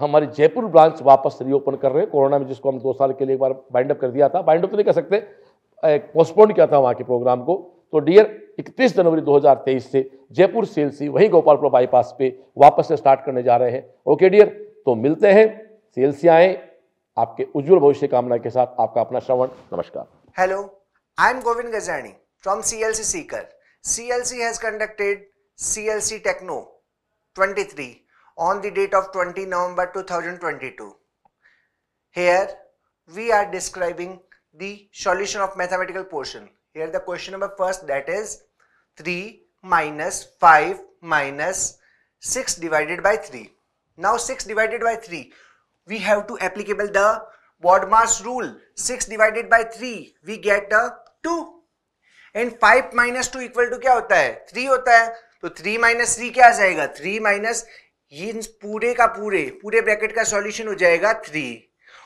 हमारी जयपुर ब्रांच वापस रीओपन कर रहे हैं कोरोना में जिसको हम दो साल के लिए एक बार बाइंड अप कर दिया था बाइंड अप तो नहीं कर सकते पोस्टपोन किया था वहाँ के प्रोग्राम को तो डियर 31 जनवरी 2023 से जयपुर सीएलसी वहीं गोपालपुर बाईपास पे वापस से स्टार्ट करने जा रहे हैं ओके डियर तो मिलते हैं सीएलसी आए आपके उज्जवल भविष्य कामना के साथ आपका अपना श्रवण नमस्कार hello I am Govind Gajani from CLC Sikar CLC has conducted CLC techno 23 on the date of 20 November 2022. Here we are describing the solution of mathematical portion. Here the question number first that is 3 minus 5 minus 6 divided by 3. Now 6 divided by 3 we have to applicable the mass rule 6 divided by 3 we get the 2 And five minus two equal to two क्या होता है three होता है तो three minus क्या जाएगा ये पूरे का पूरे पूरे ब्रैकेट का सॉल्यूशन हो जाएगा थ्री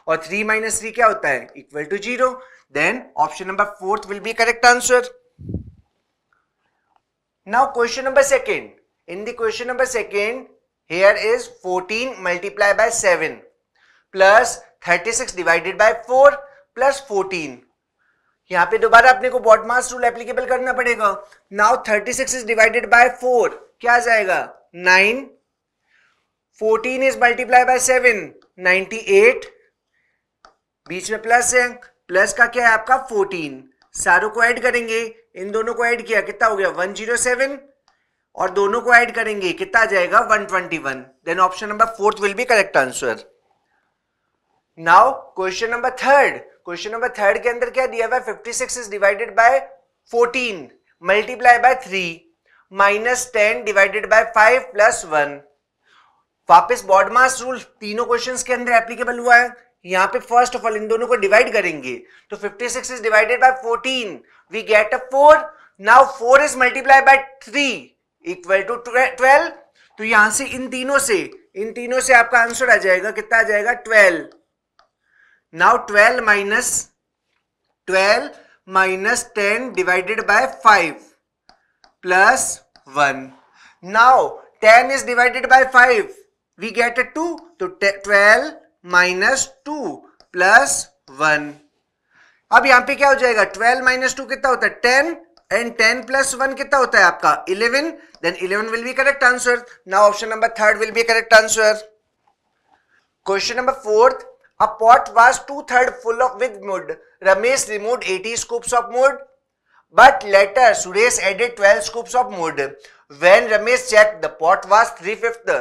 और थ्री माइनस थ्री क्या होता है equal to zero then option number fourth will be correct answer now question number second in question number second here is fourteen multiply by seven plus thirty six divided by four plus fourteen यहां पे दोबारा अपने को baud मास rule applicable करना पड़ेगा now thirty six is divided by four क्या आ जाएगा nine fourteen is multiply by seven ninety eight बीच में प्लस है प्लस का क्या है आपका फोर्टीन सारों को ऐड करेंगे इन दोनों को ऐड किया कितना हो गया वन जीरो सेवन और दोनों को ऐड करेंगे कितना आ जाएगा 121 then option number fourth will be correct answer now question number third question number third के अंदर क्या दिया हुआ fifty six is divided by fourteen multiply by three minus ten divided by five plus one वापस BODMAS rule तीनों क्वेश्चन के अंदर एप्लीकेबल हुआ है यहाँ पे फर्स्ट ऑफ ऑल इन दोनों को डिवाइड करेंगे तो 56 six is divided by 14 we get a 4 now 4 is multiply by 3 equal to 12 तो यहां से इन तीनों से इन तीनों से आपका आंसर आ जाएगा कितना आ जाएगा 12 now 12 minus 12 minus 10 divided by 5 plus 1 now 10 is divided by five we get a two तो twelve minus two plus one अब यहां पे क्या हो जाएगा ट्वेल्व माइनस टू कितना होता है ten and ten plus one कितना होता है आपका eleven then eleven will be correct answer now option number third will be correct answer question number fourth a pot was two third full of with mud Ramesh remove eighty scoops of mud but later Suresh added twelve scoops of mud when Ramesh check the pot was three fifth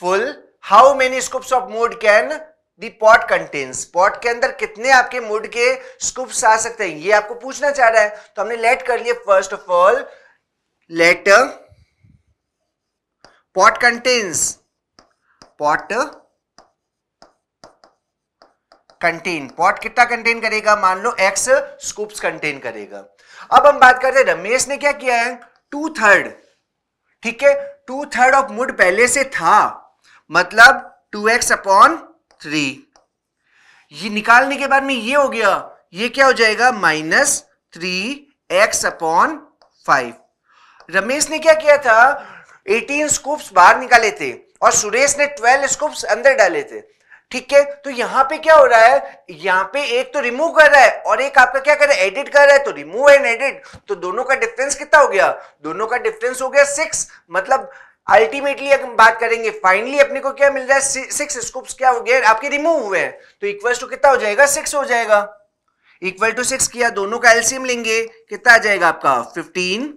full how many scoops of mud can the pot contains pot के अंदर कितने आपके mood के scoops आ सकते हैं ये आपको पूछना चाह रहा है तो हमने लेट कर लिए first of all let pot contains pot contain pot कितना कंटेन करेगा मान लो एक्स स्कूप्स कंटेन करेगा अब हम बात करते हैं रमेश ने क्या किया है टू थर्ड ठीक है टू थर्ड ऑफ मूड पहले से था मतलब टू एक्स अपॉन थ्री ये निकालने के बाद में ये हो गया ये क्या हो जाएगा minus three x upon five Ramesh ने क्या किया था 18 स्कूप्स बाहर निकाले थे और सुरेश ने 12 स्कूप्स अंदर डाले थे ठीक है तो यहां पे क्या हो रहा है यहां पे एक तो रिमूव कर रहा है और एक आपका क्या कर रहा है एडिट कर रहा है तो रिमूव एंड एडिट तो दोनों का डिफरेंस कितना हो गया दोनों का डिफरेंस हो गया सिक्स मतलब अल्टीमेटली अगर हम बात करेंगे फाइनली अपने को क्या मिल रहा है सिक्स स्कूप्स क्या हो गया आपके रिमूव हुए हैं तो इक्वल टू कितना हो जाएगा सिक्स हो जाएगा इक्वल टू सिक्स किया दोनों का एल्सियम लेंगे कितना आ जाएगा आपका fifteen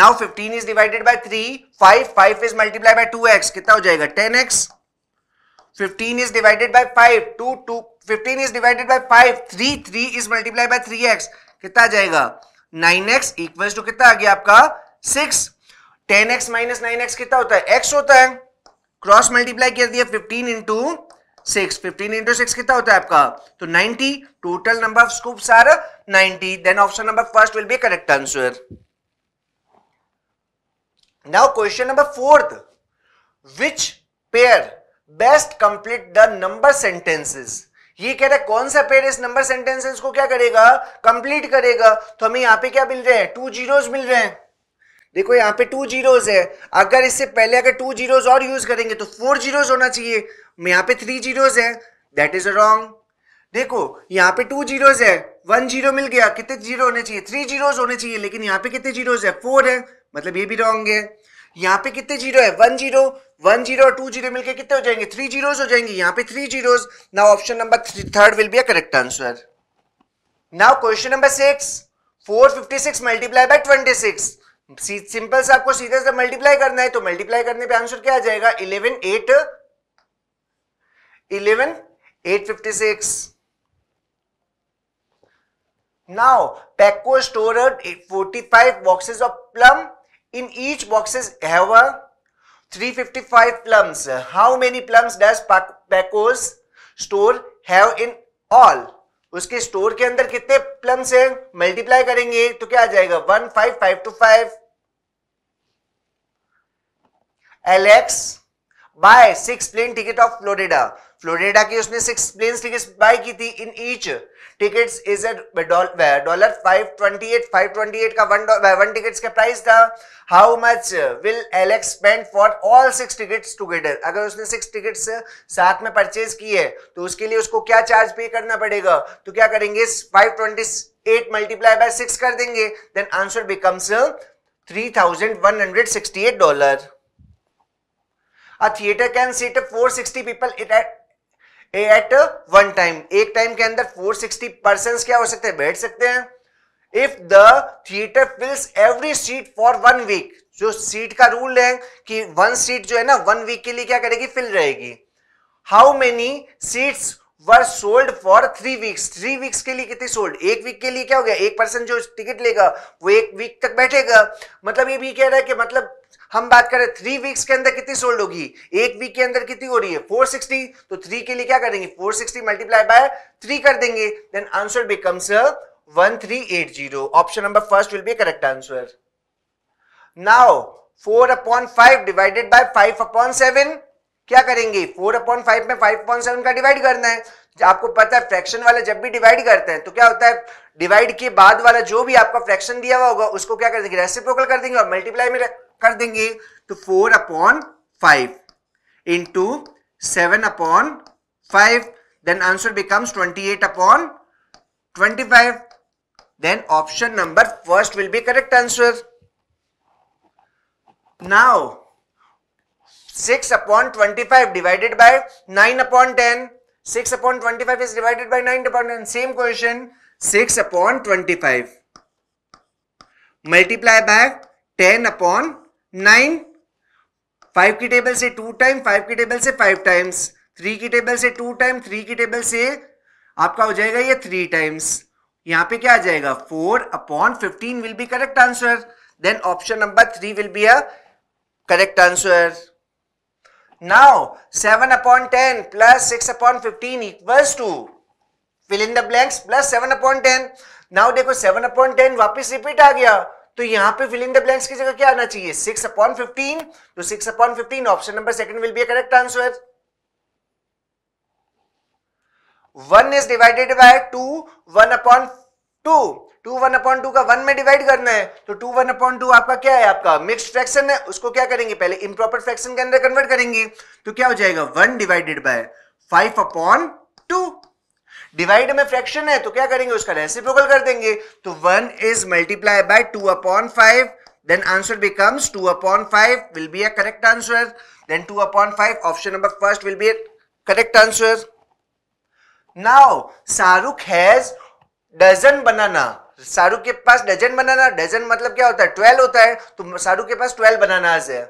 now fifteen is divided by three five five is multiply by two x कितना हो जाएगा ten x fifteen is divided by five two two fifteen is divided by five three three is multiply by three x कितना आ जाएगा nine x equal to कितना आ गया आपका six ten x minus nine x कितना होता है एक्स होता है क्रॉस मल्टीप्लाई कर दिया fifteen into six fifteen into six कितना होता है आपका तो ninety total number of scoop are ninety then option number first will be correct answer now question number fourth which pair best complete the number sentences ये कह रहा है कौन सा पेयर इस नंबर सेंटेंसेस को क्या करेगा कंप्लीट करेगा तो हमें यहां पे क्या मिल रहे हैं टू जीरोस मिल रहे हैं देखो यहाँ पे टू जीरोज है अगर इससे पहले अगर टू जीरोज और यूज करेंगे तो फोर जीरोज होना चाहिए यहाँ पे थ्री जीरोज है दैट इज रॉन्ग देखो यहाँ पे टू जीरोज है वन जीरो मिल गया कितने जीरो होने चाहिए थ्री जीरोज होने चाहिए लेकिन यहाँ पे कितने जीरोज है फोर है मतलब ये भी रॉन्ग है यहाँ पे कितने जीरो है वन जीरो वन जीरो और टू जीरो मिलकर कितने हो जाएंगे थ्री जीरोज हो जाएंगे यहाँ पे three zeros now option number third will be a correct answer now question number six four fifty six multiply by twenty six simple से आपको सीधे से मल्टीप्लाई करना है तो मल्टीप्लाई करने पे आंसर क्या आ जाएगा eleven eight eleven eight fifty six now Paco store forty five boxes of plum in each boxes have 355 plums how many plums does paco's store have in all उसके store के अंदर कितने plums हैं multiply करेंगे तो क्या आ जाएगा one five five two five Alex buy six plane ticket of Florida Florida की उसने सिक्स प्लेन टिकट बाय की थी in each tickets is dollar five twenty eight five twenty eight का वन वन टिकट्स का price था how much will Alex spend for all six tickets together अगर उसने six tickets साथ में purchase की है तो उसके लिए उसको क्या चार्ज पे करना पड़ेगा तो क्या करेंगे five twenty eight multiply by six कर देंगे then answer becomes three thousand one hundred sixty eight dollar a theater can seat 460 people it at at one time एक टाइम के अंदर 460 पर्सन क्या हो सकते हैं बैठ सकते हैं if the theatre fills every seat for one week जो सीट का रूल है कि वन सीट जो है ना वन वीक के लिए क्या करेगी फिल रहेगी how many seats were sold for three weeks three weeks के लिए कितनी सोल्ड एक वीक के लिए क्या हो गया एक पर्सन जो टिकट लेगा वो एक वीक तक बैठेगा मतलब ये भी कह रहा है कि मतलब हम बात करें थ्री वीक्स के अंदर कितनी सोल्ड होगी एक वीक के अंदर कितनी हो रही है 460 तो थ्री के लिए क्या करेंगे 460 सिक्सटी मल्टीप्लाई बाय थ्री कर देंगे then answer becomes 1380 option number first will be correct answer now 4 upon 5 divided by 5 upon 7 क्या करेंगे 4 अपॉन 5 में 5 अपॉन 7 का डिवाइड करना है आपको पता है फ्रैक्शन वाला जब भी डिवाइड करते हैं तो क्या होता है डिवाइड के बाद वाला जो भी आपका फ्रैक्शन दिया हुआ होगा उसको क्या कर देंगे रेसिप्रोकल कर देंगे और मल्टीप्लाई में रह... कर देंगे तो four upon five into seven upon five then answer becomes twenty eight upon twenty five then option number first will be correct answer now six upon twenty five divided by nine upon ten six upon twenty five is divided by nine upon ten same question six upon twenty five multiply by ten upon nine five की table से two time five की table से five times three की table से two time three की table से आपका हो जाएगा ये थ्री टाइम्स यहां पे क्या आ जाएगा four upon fifteen will be correct answer then option number three will be a correct answer now seven upon ten plus six upon fifteen equals to fill in the blanks plus seven upon ten now देखो seven upon ten वापिस repeat आ गया तो यहां पे fill in the blanks की जगह क्या आना चाहिए सिक्स अपॉन फिफ्टीन तो six upon fifteen option number second will be correct answer one is divided by two one upon two two one upon two का वन में डिवाइड करना है तो टू वन अपॉन टू आपका क्या है आपका मिक्स फ्रैक्शन है उसको क्या करेंगे पहले इम्प्रॉपर फ्रैक्शन के अंदर कन्वर्ट करेंगे तो क्या हो जाएगा one divided by five upon two divide में फ्रैक्शन है तो क्या करेंगे उसका रेसिप्रोकल कर देंगे तो one is multiply by two upon five then answer becomes two upon five will be a correct answer then two upon five option number first will be a correct answer now Shahrukh has dozen banana Shahrukh के पास dozen बनाना dozen मतलब क्या होता है twelve होता है तो शाहरुख के पास ट्वेल्व बनानाज है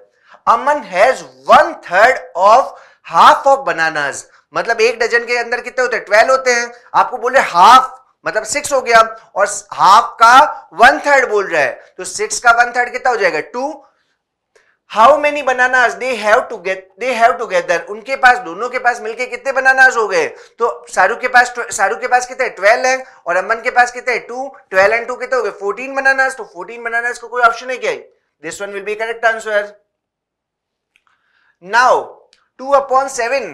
Aman has one third of half of bananas मतलब एक डजन के अंदर कितने होते हैं ट्वेल्व होते हैं आपको बोले हाफ मतलब सिक्स हो गया और हाफ का वन थर्ड बोल रहा है तो सिक्स का वन थर्ड कितना हो जाएगा two how many bananas they have to get they have together उनके पास दोनों के पास मिलके कितने बनानाज हो गए तो शाहरुख के पास शाहरुख के पास कितने ट्वेल्व है और अमन के पास कितने टू ट्वेल्व एंड टू कितने हो गए फोर्टीन बनानाज तो फोर्टीन बनानाज का को कोई ऑप्शन है क्या this one will be correct answer now two upon seven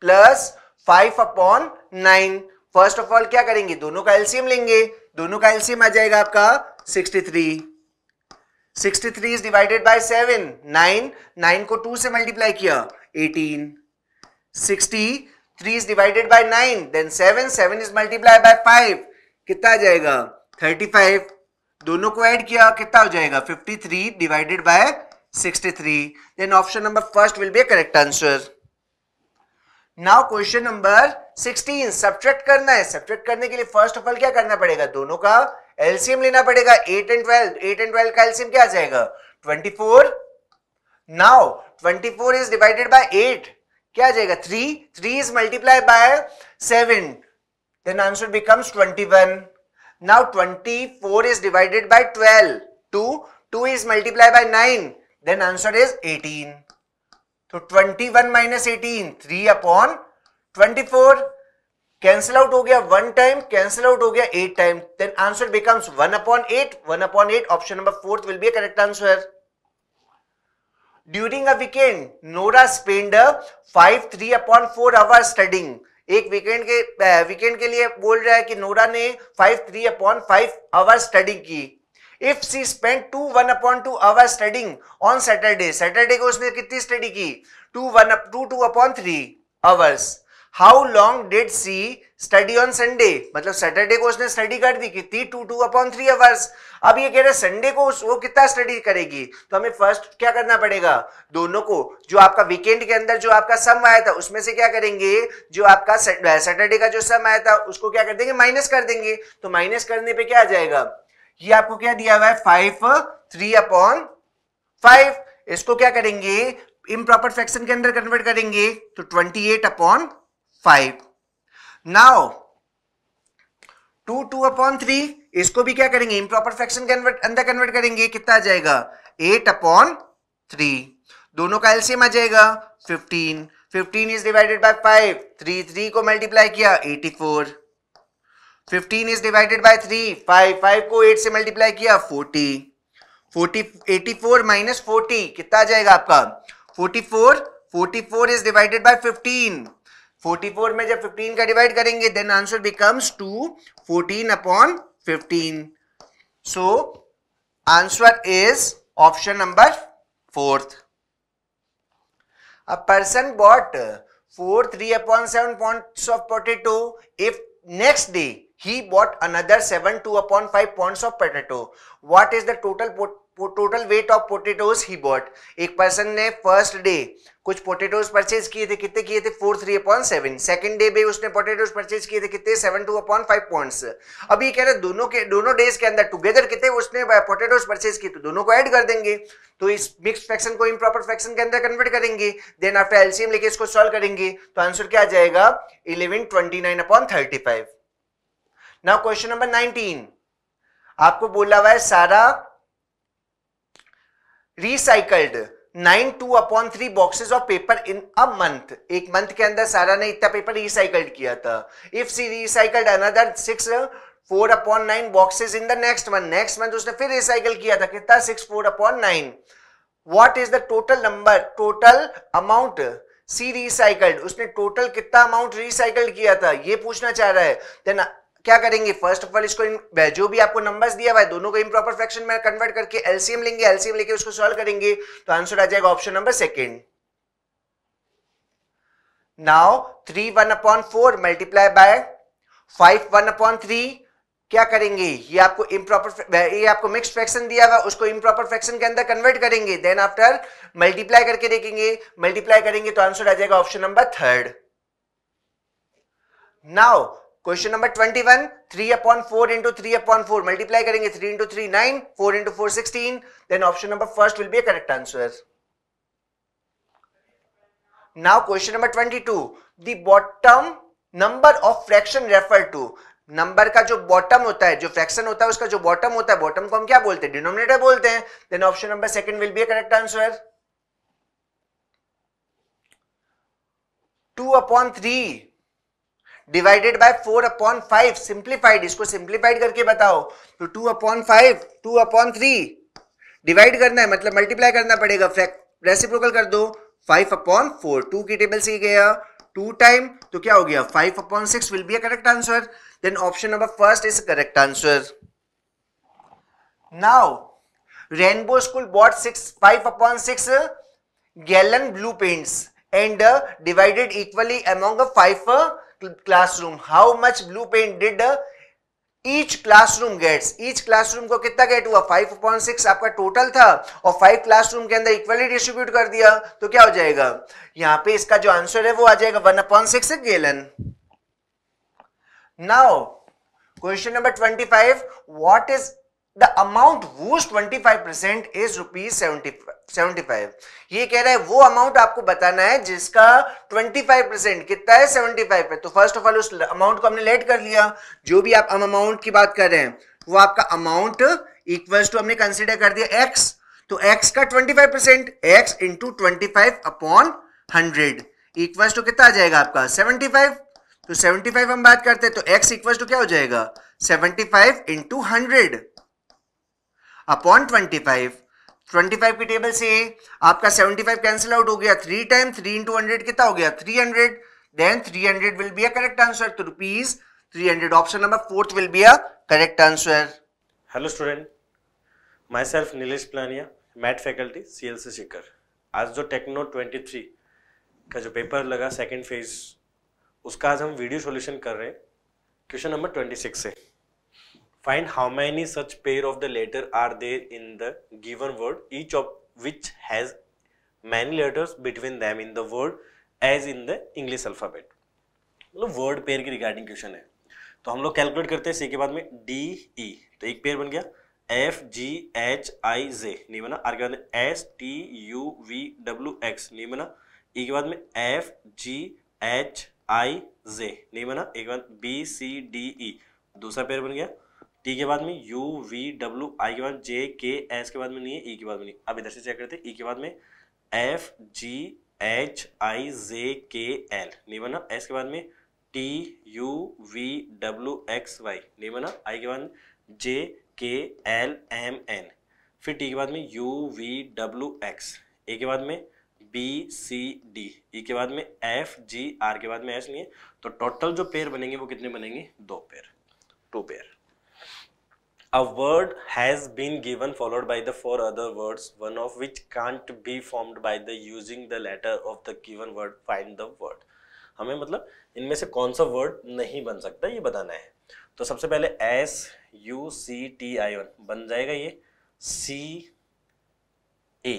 plus five upon nine first of all क्या करेंगे दोनों का एल्सियम लेंगे दोनों का एल्सियम आ जाएगा आपका sixty three sixty three is divided by seven nine nine को टू से मल्टीप्लाई किया eighteen sixty three is divided by nine then seven seven is multiply by five कितना आ जाएगा थर्टी फाइव दोनों को ऐड किया कितना हो जाएगा fifty three divided by sixty three then option number first will be correct answer now question number 16 subtract करना है सब्ट्रैक्ट करने के लिए फर्स्ट ऑफ ऑल क्या करना पड़ेगा दोनों का एलसीएम लेना पड़ेगा 8 एंड 12 8 एंड 12 का एलसीएम क्या आ जाएगा 24 नाउ 24 इज डिवाइडेड बाय 8 क्या आ जाएगा 3 3 is multiply by 7 then answer becomes 21 now 24 is divided by 12 2 2 is multiply by 9 then answer is 18 तो 21 one minus eighteen three upon twenty cancel out हो गया वन टाइम कैंसिल आउट हो गया eight time then answer becomes one upon eight one upon eight option number fourth will be a correct answer during a weekend Nora spend five three upon four hour studying एक weekend के weekend के लिए बोल रहा है कि Nora ने five three upon five hour study की if she spend two one upon two hour studying on Saturday Saturday को उसने कितनी स्टडी की two one two two upon three hours how long did she study on Sunday मतलब Saturday को उसने study कर दी कितनी two two upon three hours अब ये कह रहे संडे को वो कितना स्टडी करेगी तो हमें फर्स्ट क्या करना पड़ेगा दोनों को जो आपका वीकेंड के अंदर जो आपका सम आया था उसमें से क्या करेंगे जो आपका सैटरडे का जो सम आया था उसको क्या कर देंगे माइनस कर देंगे तो माइनस करने पर क्या आ जाएगा ये आपको क्या दिया हुआ है फाइव थ्री अपॉन फाइव इसको क्या करेंगे प्रॉपर फ्रैक्शन के अंदर कन्वर्ट करेंगे तो twenty eight upon five now two two upon three इसको भी क्या करेंगे इम्प्रॉपर फ्रैक्शन के अंदर कन्वर्ट करेंगे कितना आ जाएगा एट अपॉन थ्री दोनों का एलसीएम आ जाएगा fifteen fifteen is divided by five three three को मल्टीप्लाई किया eighty four fifteen is divided by three five five को एट से मल्टीप्लाई किया forty forty eighty four minus forty कितना आ जाएगा आपका forty four forty four is divided by fifteen forty four में जब फिफ्टीन का डिवाइड करेंगे then answer becomes two fourteen upon fifteen so answer is option number fourth a person bot four three upon seven point of potato if next day he bought another 7 2 upon 5 pounds of potato. What is the total total weight of potatoes he bought एक person ने first day कुछ potatoes purchase किए थे कितने किए थे four three upon seven second day भी उसने पोटेटोज परचेज किए थे कितने seven two upon five points अब ये कह रहे दोनों के दोनों डेज के अंदर टुगेदर कितने उसने पोटेटोज परचेज किए तो दोनों को ऐड कर देंगे तो इस मिक्स फ्रैक्शन को इम्प्रॉपर फ्रैक्शन के अंदर कन्वर्ट करेंगे देन आफ्टर एलसीएम लेके इसको सॉल्व करेंगे तो आंसर क्या आ जाएगा eleven twenty nine upon thirty five ना क्वेश्चन नंबर नाइनटीन आपको बोला हुआ है Sara recycled nine two upon three boxes of paper in a month एक मंथ के अंदर सारा ने इतना पेपर रिसाइकल्ड किया था if she recycled another six four upon nine boxes in the next month next month उसने फिर recycle किया था कितना six four upon nine what is the total number total amount सी रिसाइकल्ड उसने टोटल कितना अमाउंट रिसाइकल्ड किया था ये पूछना चाह रहा है देन क्या करेंगे फर्स्ट ऑफ ऑल इसको जो भी आपको नंबर्स दिया हुआ है दोनों को इम्प्रॉपर फ्रैक्शन में कन्वर्ट करके एलसीएम लेंगे एलसीएम लेके उसको सॉल्व करेंगे तो आंसर आ जाएगा option number second now three one upon four multiply by five one upon three क्या करेंगे ये आपको इम्प्रॉपर ये आपको मिक्स फ्रैक्शन दिया हुआ उसको इम्प्रॉपर फ्रैक्शन के अंदर कन्वर्ट करेंगे देन आफ्टर मल्टीप्लाई करके देखेंगे मल्टीप्लाई करेंगे तो आंसर आ जाएगा option number third now question number twenty one three upon four into three upon four multiply करेंगे three into three nine four into four sixteen then option number first will be correct answer now question number 22 the bottom number of fraction refer to number का जो bottom होता है जो fraction होता है उसका जो बॉटम होता है बॉटम को हम क्या बोलते हैं डिनोमिनेटर बोलते हैं then option number second will be correct answer two upon three divided by four upon five simplified इसको सिंप्लीफाइड करके बताओ तो two upon five two upon three divide करना है मतलब मल्टीप्लाई करना पड़ेगा रेसिप्रोकल कर दो फाइव अपॉन फोर टू की टेबल से गया टू टाइम तो क्या हो गया five upon six will be a correct answer then option number first is correct answer now rainbow school bought six five upon six gallon blue paints and divided equally among five classroom how much blue paint did each classroom gets each classroom को कितना get हुआ five point six आपका total था और five classroom के अंदर equally distribute कर दिया तो क्या हो जाएगा यहां पे इसका जो आंसर है वो आ जाएगा one point six gallon now question number twenty five what is the amount वो twenty five percent is rupees seventy five ये कह रहा है वो अमाउंट आपको बताना है जिसका ट्वेंटी फाइव परसेंट कितना है सेवेंटी फाइव पे तो फर्स्ट ऑफ ऑल उस अमाउंट को हमने लेट कर लिया जो भी आप हम अमाउंट की बात कर रहे हैं वो आपका अमाउंट इक्वल्स टू हमने कंसिडर कर दिया एक्स तो एक्स का twenty five percent X into twenty five upon hundred equals to कितना आ जाएगा आपका सेवेंटी फाइव तो सेवेंटी फाइव हम बात करते हैं तो एक्स इक्वल्स टू क्या हो जाएगा seventy five into hundred upon twenty five twenty five की टेबल से आपका सेवेंटी फाइव कैंसिल आउट हो गया three time three into hundred कितना हो गया three hundred then three hundred will be a correct answer तो rupees three hundred option number fourth will be a correct answer hello student myself Nilesh Planiya math faculty C L C Shikhar आज जो techno twenty three का जो paper लगा second phase उसका आज हम video solution कर रहे हैं क्वेश्चन नंबर ट्वेंटी सिक्स से Find how many such pair of the letter are there in the given word, each of which has many letters between them in the word as in the English alphabet. मतलब word pair की regarding question है तो हम लोग calculate करते हैं सी के बाद में डी ई e। तो एक पेयर बन गया एफ जी एच आई जे नहीं बना आर के बाद में S T U V W X नहीं बना ई e के बाद में एफ जी एच आई जे नहीं बना एक बाद बी सी डी ई दूसरा पेयर बन गया टी के बाद में यू वी डब्ल्यू आई के बाद जे के एस के बाद में नहीं है ई के बाद में नहीं अब इधर से चेक करते ई के बाद में एफ जी एच आई जे के एल नहीं बना एस के बाद में T U V W X Y नहीं बना आई के बाद जे के एल एम एन फिर टी के बाद में U V W X A के बाद में बी सी डी ई के बाद में एफ जी आर के बाद में एस नहीं है तो टोटल जो पेयर बनेंगे वो कितने बनेंगे दो pair two pair a word has been given followed by the four other words, one of which can't be formed by the using the letter of the given word, find the word. हमें मतलब इनमें से कौन सा word नहीं बन सकता ये बताना है तो सबसे पहले S U C T I one बन जाएगा ये सी ए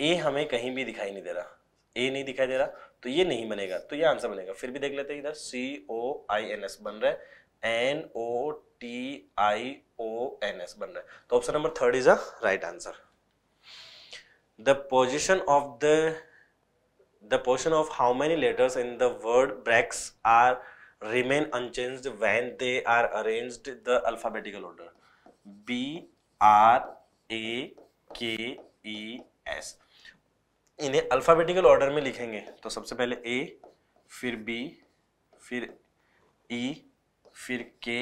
ए हमें कहीं भी दिखाई नहीं दे रहा ए नहीं दिखाई दे रहा तो ये नहीं बनेगा तो ये आंसर बनेगा फिर भी देख लेते हैं इधर सी ओ आई एन एस बन रहा है N O T I O N S बन रहा है तो option number third is a right answer the position of the the position of how many letters in the word brakes are remain unchange when they are arrange the alphabetical order B R A K E S इन्हें alphabetical order में लिखेंगे तो सबसे पहले ए फिर B फिर ई e, फिर के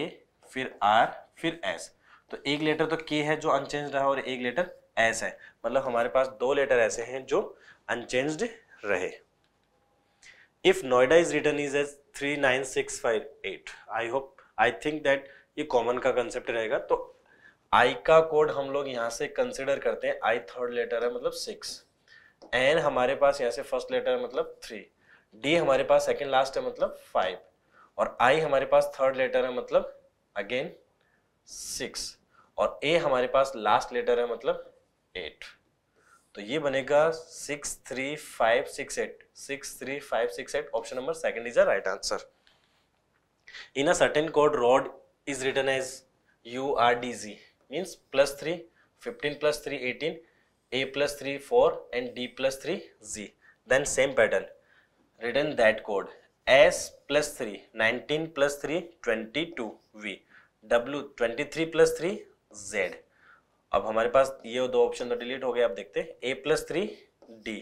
फिर आर फिर एस तो एक लेटर तो के है जो अनचेंज रहा और एक लेटर एस है मतलब हमारे पास दो लेटर ऐसे हैं जो अनचेंज्ड रहे if Noida is return is as three nine six five eight I hope I think that ये कॉमन का कंसेप्ट रहेगा तो आई का कोड हम लोग यहाँ से कंसिडर करते हैं आई थर्ड लेटर है मतलब सिक्स एन हमारे पास यहाँ से फर्स्ट लेटर है मतलब थ्री डी हमारे पास सेकेंड लास्ट है मतलब फाइव और आई हमारे पास थर्ड लेटर है मतलब अगेन सिक्स और ए हमारे पास लास्ट लेटर है मतलब एट तो ये बनेगा six three five six eight six three five six eight option number second is a right answer in a certain code road is written as U R D G means plus three fifteen plus three eighteen A plus three four and D plus three G then same pattern written that code S plus three nineteen plus three twenty two V W twenty three plus three Z अब हमारे पास ये दो option तो delete हो गए आप देखते हैं ए प्लस थ्री डी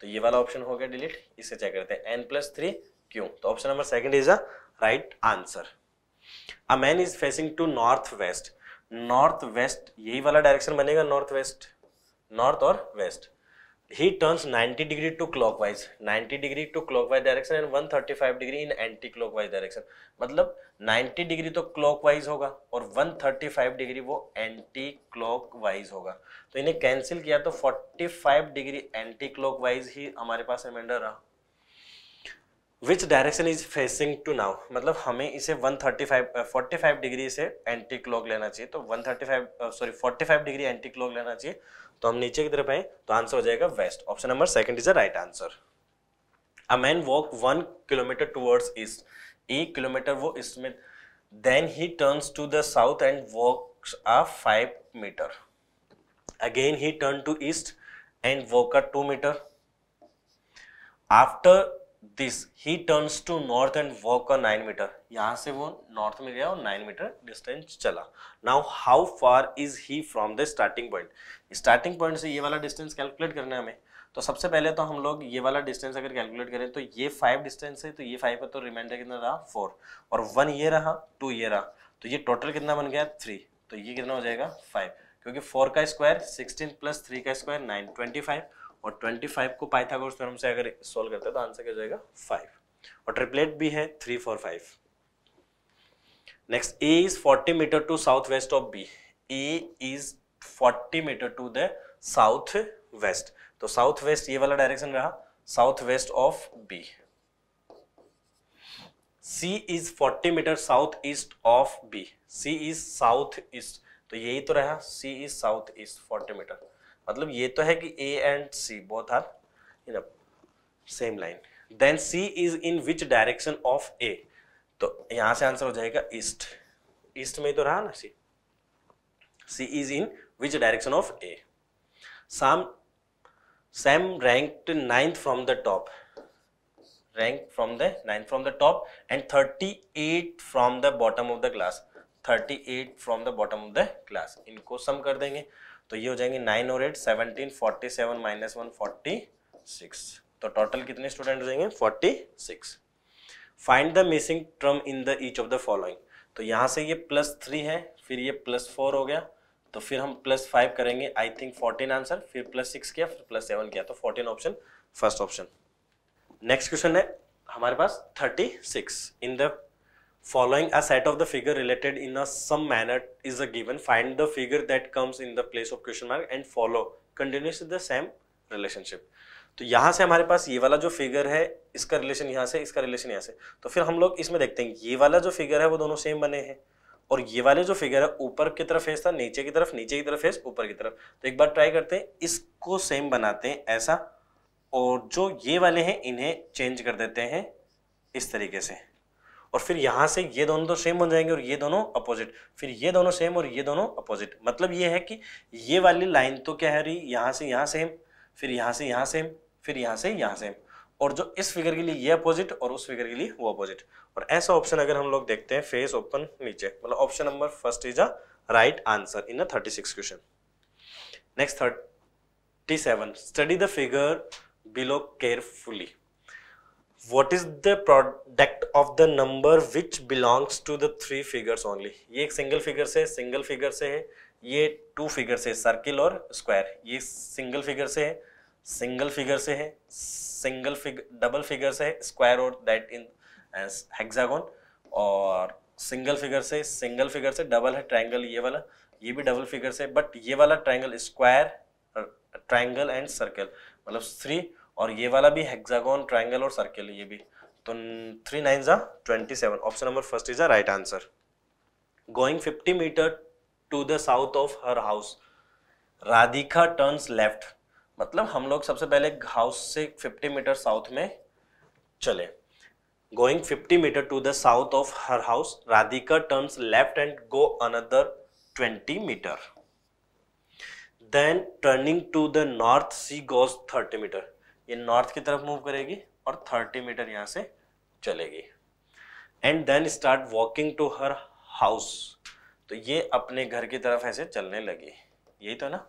तो ये वाला ऑप्शन हो गया डिलीट इसे चेक करते हैं एन प्लस थ्री क्यू तो option number second is a right answer a man is facing to north west north west यही वाला डायरेक्शन बनेगा नॉर्थ वेस्ट नॉर्थ और west he turns 90 degree to clockwise 90 degree to clockwise direction and 135 degree in anti clockwise direction मतलब 90 degree तो clockwise होगा और 135 degree वो anti clockwise होगा तो इन्हें कैंसिल किया तो 45 डिग्री एंटी क्लॉकवाइज ही हमारे पास रिमाइंडर रहा which direction is facing to now मतलब हमें इसे 135 45 डिग्री से एंटी क्लॉक लेना चाहिए तो 135 सॉरी 45 डिग्री एंटी क्लॉक लेना चाहिए तो हम नीचे की तरफ आए तो आंसर हो जाएगा west option number second is a right answer a man walk one kilometer towards east एक किलोमीटर वो ईस्ट में then he turns to the south and walk a five meter again he turn to east and walk a two meter after this he turns to north and walk nine meter यहाँ से वो north में गया और nine meter distance चला now how far is he from the starting point starting point से ये वाला डिस्टेंस कैलकुलेट करना है हमें तो सबसे पहले तो हम लोग ये वाला डिस्टेंस अगर कैलकुलेट करें तो ये फाइव डिस्टेंस है तो ये फाइव है तो रिमाइंडर कितना रहा फोर और वन ये रहा टू ये रहा तो ये टोटल कितना बन गया थ्री तो ये कितना हो जाएगा फाइव क्योंकि फोर का स्क्वायर सिक्सटीन प्लस थ्री का स्क्वायर नाइन ट्वेंटी फाइव और 25 को पाइथागोरस थ्योरम से अगर सॉल्व करते हैं तो आंसर क्या हो जाएगा 5 और ट्रिपलेट भी है 3 4 5 next A is 40 meter to south west of B A is 40 meter to the south west तो साउथ वेस्ट ये वाला डायरेक्शन रहा south west of B C is 40 meter south east of B C is south east तो यही तो रहा C is south east 40 meter मतलब ये तो है कि A and C both are in same line then C is in which direction of A तो यहां से आंसर हो जाएगा ईस्ट ईस्ट में तो रहा ना C C is in which direction of A Sam Sam ranked ninth from the top rank from the ninth from the top and thirty eight from the bottom of the class thirty eight from the bottom of the class इनको sum कर देंगे तो ये हो जाएंगे nine और eight seventeen forty seven minus one forty six तो total कितने स्टूडेंट हो जाएंगे forty six find the missing term in the each of the following तो यहाँ से ये प्लस थ्री है फिर ये प्लस फोर हो गया तो फिर हम प्लस फाइव करेंगे आई थिंक फोर्टीन आंसर फिर प्लस सिक्स किया फिर प्लस सेवन किया तो fourteen option first option next question है हमारे पास thirty six in the following a set of the figure related in a some manner is a given find the figure that comes in the place of question mark and follow continuously the same relationship तो यहाँ से हमारे पास ये वाला जो figure है इसका relation यहाँ से इसका रिलेशन यहाँ से तो फिर हम लोग इसमें देखते हैं ये वाला जो फिगर है वो दोनों सेम बने हैं और ये वाले जो फिगर है ऊपर की तरफ फेस था नीचे की तरफ नीचे की तरफ फेस ऊपर की तरफ तो एक बार ट्राई करते हैं इसको सेम बनाते हैं ऐसा और जो ये वाले हैं इन्हें चेंज कर देते हैं इस तरीके से और फिर यहाँ से ये दोनों तो सेम बन जाएंगे और ये दोनों अपोजिट फिर ये दोनों सेम और ये दोनों अपोजिट मतलब ये है कि ये वाली लाइन तो क्या है रही यहाँ से यहाँ सेम फिर यहाँ से यहाँ सेम फिर यहाँ से यहाँ सेम और जो इस फिगर के लिए ये अपोजिट और उस फिगर के लिए वो अपोजिट और ऐसा ऑप्शन अगर हम लोग देखते हैं फेस ओपन नीचे मतलब option number first is a right answer in a thirty six question next thirty seven study the figure below carefully what is the product of the number which belongs to the three figures only ये एक single figure से single figure से है ये two figure से circle और square ये single figure से है सिंगल फिगर से है सिंगल फिगर डबल फिगर से है स्क्वायर और दैट इन हेक्सागोन और सिंगल फिगर से सिंगल फिगर से डबल है ट्रायंगल ये वाला ये भी डबल फिगर से बट ये वाला triangle square triangle and circle मतलब थ्री और ये वाला भी हेक्सागोन ट्राइंगल और सर्किल ये भी तो थ्री नाइन ज़ा twenty seven option number first is a right answer going fifty meter to the south of her house Radhika turns left मतलब हम लोग सबसे पहले हाउस से फिफ्टी मीटर साउथ में चले going fifty meter to the south of her house Radhika turns left and go another twenty meter then turning to the north she goes thirty meter ये north की तरफ मूव करेगी और 30 metre यहाँ से चलेगी and then start walking to her house तो ये अपने घर की तरफ ऐसे चलने लगी यही तो ना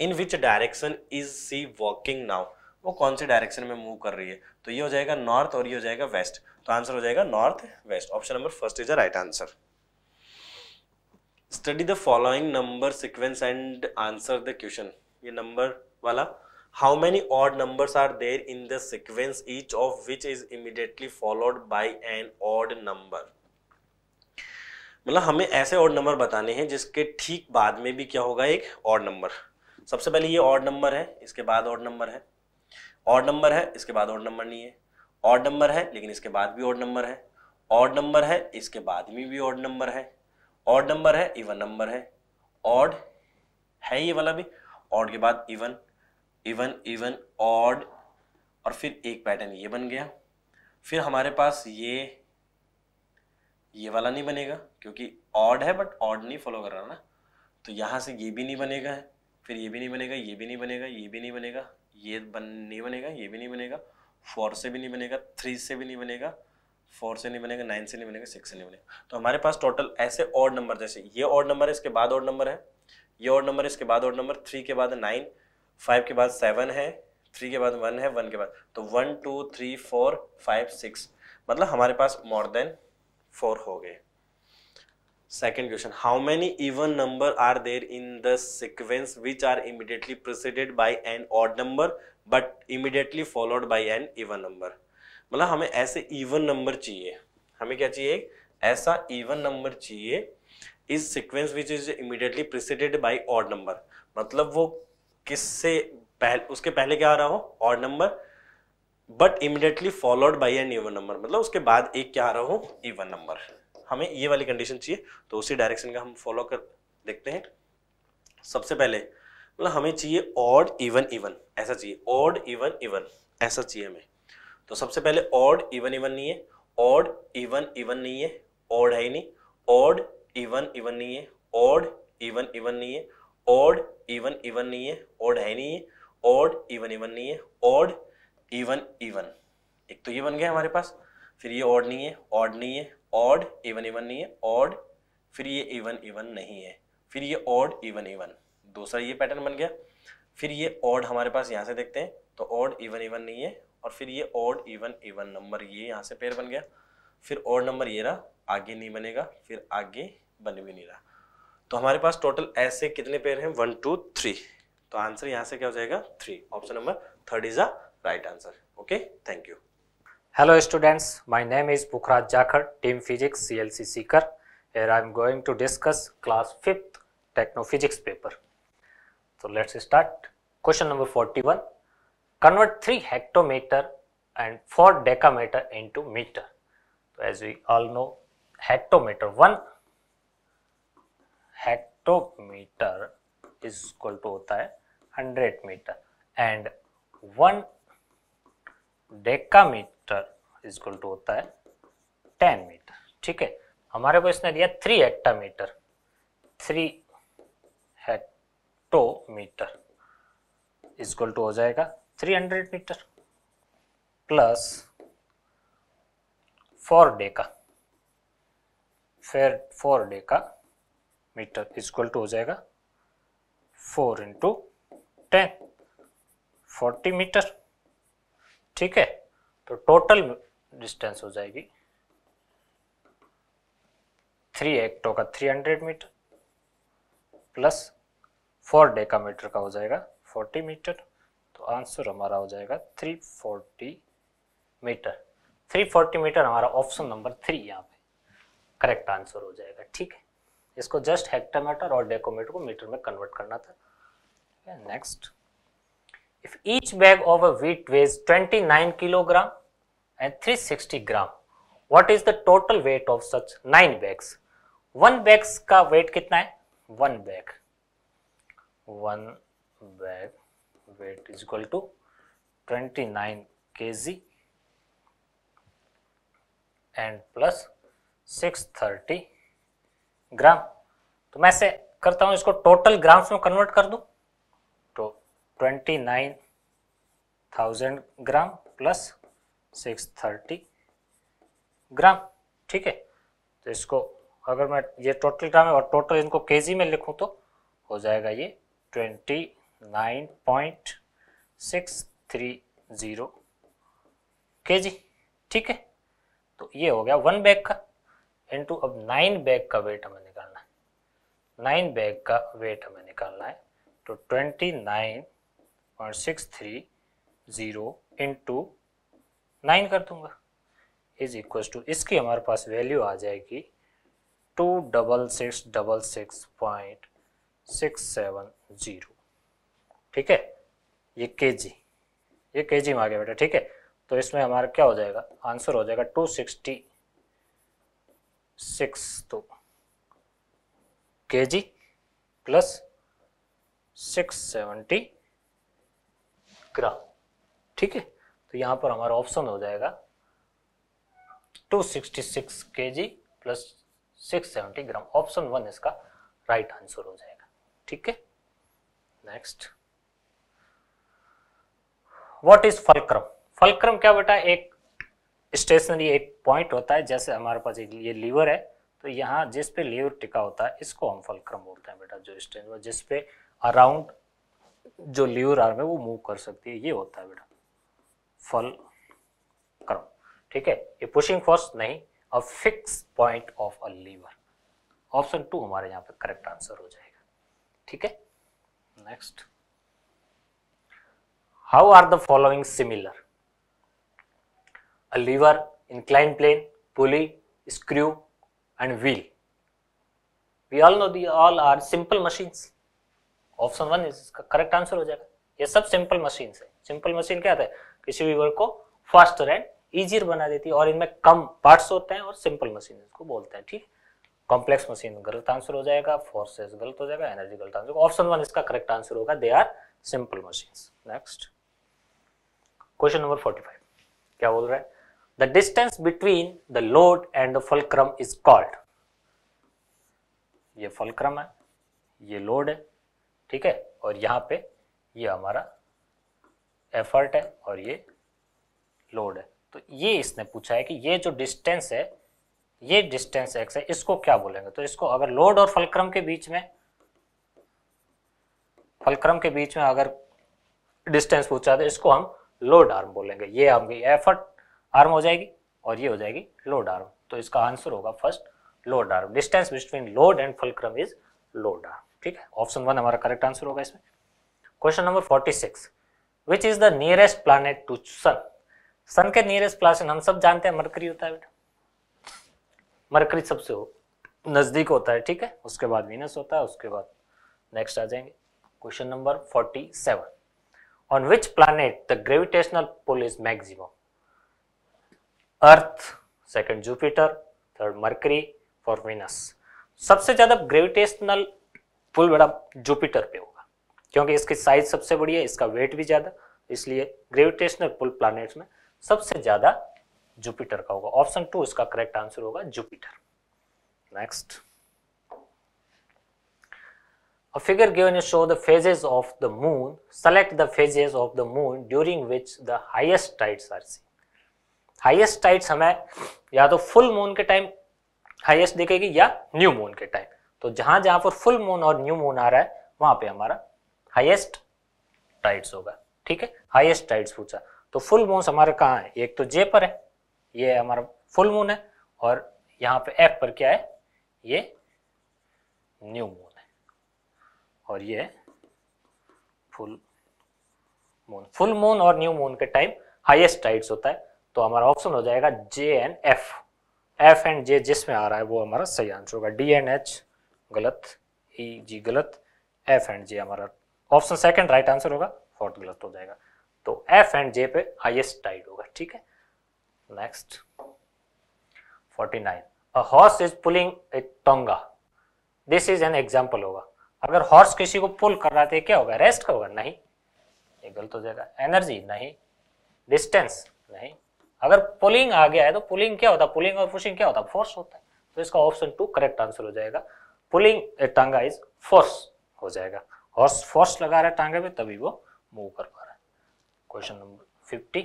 in which direction is she walking now वो कौन से डायरेक्शन में मूव कर रही है तो ये हो जाएगा नॉर्थ और ये हो जाएगा वेस्ट तो आंसर हो जाएगा north west option number first is the right answer study the following number sequence and answer the question ये नंबर वाला how many odd numbers are there in the sequence each of which is immediately followed by an odd number मतलब हमें ऐसे odd number बताने हैं जिसके ठीक बाद में भी क्या होगा एक ऑड नंबर सबसे पहले ये ऑड नंबर है इसके बाद ऑड नंबर है ऑड नंबर है इसके बाद ऑड नंबर नहीं है ऑड नंबर है लेकिन इसके बाद भी ऑड नंबर है ऑड नंबर है इसके बाद में भी ऑड नंबर है ऑड नंबर है इवन नंबर है ऑड है ये वाला भी ऑड के बाद इवन इवन इवन ऑड और फिर एक पैटर्न ये बन गया फिर हमारे पास ये ये वाला नहीं बनेगा क्योंकि ऑड है बट ऑड नहीं फॉलो कर रहा ना तो यहाँ से ये भी नहीं बनेगा है फिर ये भी नहीं बनेगा ये भी नहीं बनेगा ये भी नहीं बनेगा ये बन नहीं बनेगा ये भी नहीं बनेगा फोर से भी नहीं बनेगा थ्री से भी नहीं बनेगा फोर से नहीं बनेगा नाइन से नहीं बनेगा सिक्स से नहीं बनेगा तो हमारे पास टोटल ऐसे और नंबर जैसे ये और नंबर है इसके बाद ऑड नंबर है ये और नंबर इसके बाद ऑड नंबर थ्री के बाद नाइन फाइव के बाद सेवन है थ्री के बाद वन है वन के बाद तो one two three four five six मतलब हमारे पास मोर देन फोर हो गए second question how many even number are there in the sequence which are immediately preceded by an odd number but immediately followed by an even number मतलब हमें ऐसे even number चाहिए हमें क्या चाहिए ऐसा इवन नंबर चाहिए इस sequence which is immediately preceded by odd number मतलब वो किससे पहले उसके पहले क्या आ रहा हो और number but immediately followed by an even number मतलब उसके बाद एक क्या आ रहा हो इवन नंबर हमें ये वाली कंडीशन चाहिए तो उसी डायरेक्शन का हम फॉलो कर देखते हैं सबसे पहले मतलब हमें चाहिए ऑड इवन इवन ऐसा चाहिए ऑड इवन इवन ऐसा चाहिए हमें तो सबसे पहले ऑड इवन इवन नहीं है ऑड इवन इवन नहीं है ऑड है ही नहीं ऑड इवन इवन नहीं है ऑड इवन इवन नहीं है ऑड इवन इवन नहीं है ऑड है नहीं है ऑड इवन इवन नहीं है ऑड इवन इवन एक तो ये बन गया हमारे पास फिर ये ऑड नहीं है ऑड नहीं है ऑड इवन इवन नहीं है ऑड फिर ये इवन इवन नहीं है फिर ये ऑड इवन इवन दूसरा ये पैटर्न बन गया फिर ये ऑड हमारे पास यहाँ से देखते हैं तो ऑड इवन इवन नहीं है और फिर ये ऑड इवन इवन नंबर ये यहाँ से पेयर बन गया फिर ऑड नंबर ये रहा आगे नहीं बनेगा फिर आगे बन भी नहीं रहा तो हमारे पास टोटल ऐसे कितने पेयर हैं वन टू थ्री तो आंसर यहाँ से क्या हो जाएगा three option number third is a right answer okay thank you hello students my name is Pukhraj Jakhar team physics C L C Sikar air I am going to discuss class fifth techno physics paper तो let's start question number forty one convert three hectometre and four decametre into metre तो as we all know hectometre one hectometre is equal to होता है hundred metre and one decametre is equal to होता है ten metre ठीक है हमारे को इसने दिया three hectometre three hectometre equal to हो जाएगा three hundred metre plus four deca फिर four decametre equal to हो जाएगा four into ten forty metre ठीक है तो टोटल डिस्टेंस हो जाएगी थ्री एक्टो का three hundred metre plus four decametre का हो जाएगा फोर्टी मीटर तो आंसर हमारा हो जाएगा three forty metre three forty metre हमारा ऑप्शन नंबर थ्री यहाँ पे करेक्ट आंसर हो जाएगा ठीक है इसको जस्ट हेक्टामीटर और डेकोमीटर को मीटर में कन्वर्ट करना था next if each bag of a wheat weighs 29 kilogram and 360 gram what is the total weight of such nine bags one bags का वेट कितना है one bag one bag weight is equal to 29 KG and plus gram तो मैं ऐसे करता हूं इसको total grams में कन्वर्ट कर दूं तो twenty nine thousand gram plus six thirty gram ठीक है तो इसको अगर मैं ये टोटल ग्राम है और टोटल इनको केजी में लिखूं तो हो जाएगा ये twenty nine point six three zero K G ठीक है तो ये हो गया वन बैग का इनटू अब नाइन बैग का वेट हमें निकालना है नाइन बैग का वेट हमें निकालना है तो twenty nine point six three zero into nine कर दूंगा इज इक्व टू इसकी हमारे पास वैल्यू आ जाएगी two double six double six point six seven zero ठीक है ये के जी ये के जी में आ गया बेटा ठीक है तो इसमें हमारा क्या हो जाएगा आंसर हो जाएगा टू सिक्सटी सिक्स तो K G plus six seventy gram ठीक है तो यहां पर हमारा ऑप्शन हो जाएगा to sixty six K G plus six seventy gram option one इसका राइट आंसर हो जाएगा ठीक है next what is fulcrum fulcrum क्या बेटा एक स्टेशनरी एक पॉइंट होता है जैसे हमारे पास ये लीवर है तो यहाँ जिस पे लीवर टिका होता है इसको हम फलक्रम बोलते हैं बेटा जो स्टेशन जिस पे अराउंड जो लीवर आर्म है वो मूव कर सकती है ये होता है बेटा फल क्रम ठीक है ये पुशिंग फोर्स नहीं a fix point of a lever option two हमारे यहाँ पे करेक्ट आंसर हो जाएगा ठीक है next how are the following similar a lever, inclined plane, pulley, screw and wheel. We all know the all are simple machines. Option one इसका correct answer हो जाएगा ये सब सिंपल मशीन है सिंपल मशीन क्या है किसी भी वर्क को फास्टर एंड ईजियर बना देती है और इनमें कम पार्ट्स होते हैं और सिंपल मशीन इसको बोलते हैं ठीक कॉम्प्लेक्स मशीन गलत आंसर हो जाएगा फोर्सेस गलत हो जाएगा एनर्जी गलत आंसर ऑप्शन वन इसका करेक्ट आंसर होगा they are simple machine next question number forty five क्या बोल रहा है The distance between the load and the fulcrum is called. ये फलक्रम है ये लोड है ठीक है और यहाँ पे ये हमारा एफर्ट है और ये लोड है तो ये इसने पूछा है कि ये जो डिस्टेंस है ये डिस्टेंस एक्स है इसको क्या बोलेंगे तो इसको अगर लोड और फलक्रम के बीच में फलक्रम के बीच में अगर डिस्टेंस पूछा तो इसको हम लोड आर्म बोलेंगे ये हम एफर्ट आर्म हो जाएगी और ये हो जाएगी लोड आर्म तो इसका आंसर होगा first load arm distance between load and fulcrum is load arm ठीक है ऑप्शन वन हमारा करेक्ट आंसर होगा इसमें question number forty six which is the nearest planet to sun sun के नियरेस्ट प्लानट हम सब जानते हैं मरकरी होता है बेटा मरकरी सबसे नजदीक होता है ठीक है उसके बाद वीनस होता है उसके बाद नेक्स्ट आ जाएंगे question number forty seven on which planet the gravitational pull is maximum earth second Jupiter third Mercury four Venus सबसे ज्यादा ग्रेविटेशनल पुल बड़ा जुपिटर पे होगा क्योंकि इसकी साइज सबसे बड़ी है इसका वेट भी ज्यादा इसलिए ग्रेविटेशनल पुल प्लानिट्स में सबसे ज्यादा जुपिटर का होगा ऑप्शन टू इसका करेक्ट आंसर होगा Jupiter next figure given you show the phases of the moon select the phases of the moon during which the highest highest are see highest tides हमें या तो full moon के time highest दिखेगी या new moon के time तो जहां जहां पर फुल मून और न्यू मून आ रहा है वहां पे हमारा हाईएस्ट टाइट्स होगा ठीक है हाईएस्ट टाइट्स पूछा तो फुल मून हमारे कहाँ है एक तो जे पर है ये हमारा फुल मून है और यहाँ पे एफ पर क्या है ये न्यू मून है और ये फुल मून फुल मून और न्यू मून के टाइम हाईएस्ट टाइट्स होता है तो हमारा ऑप्शन हो जाएगा J N F F and J जिसमें आ रहा है वो हमारा सही आंसर होगा डी एन एच गलत ई e, जी गलत एफ एंड जे हमारा ऑप्शन सेकंड राइट आंसर होगा फोर्थ गलत हो जाएगा तो एफ एंड जे पे हाइएस्ट टाइड होगा ठीक है next forty nine horse is pulling a tonga this is an example होगा अगर हॉर्स किसी को पुल कर रहा था क्या होगा रेस्ट का होगा नहीं ये गलत हो जाएगा एनर्जी नहीं डिस्टेंस नहीं अगर पुलिंग आ गया है तो पुलिंग क्या होता है पुलिंग और पुशिंग क्या होता है फोर्स होता है तो इसका ऑप्शन टू करेक्ट आंसर हो जाएगा पुलिंग ए टांगा इज फोर्स हो जाएगा और फोर्स लगा रहा है टांगे में तभी वो मूव कर पा रहा है question number fifty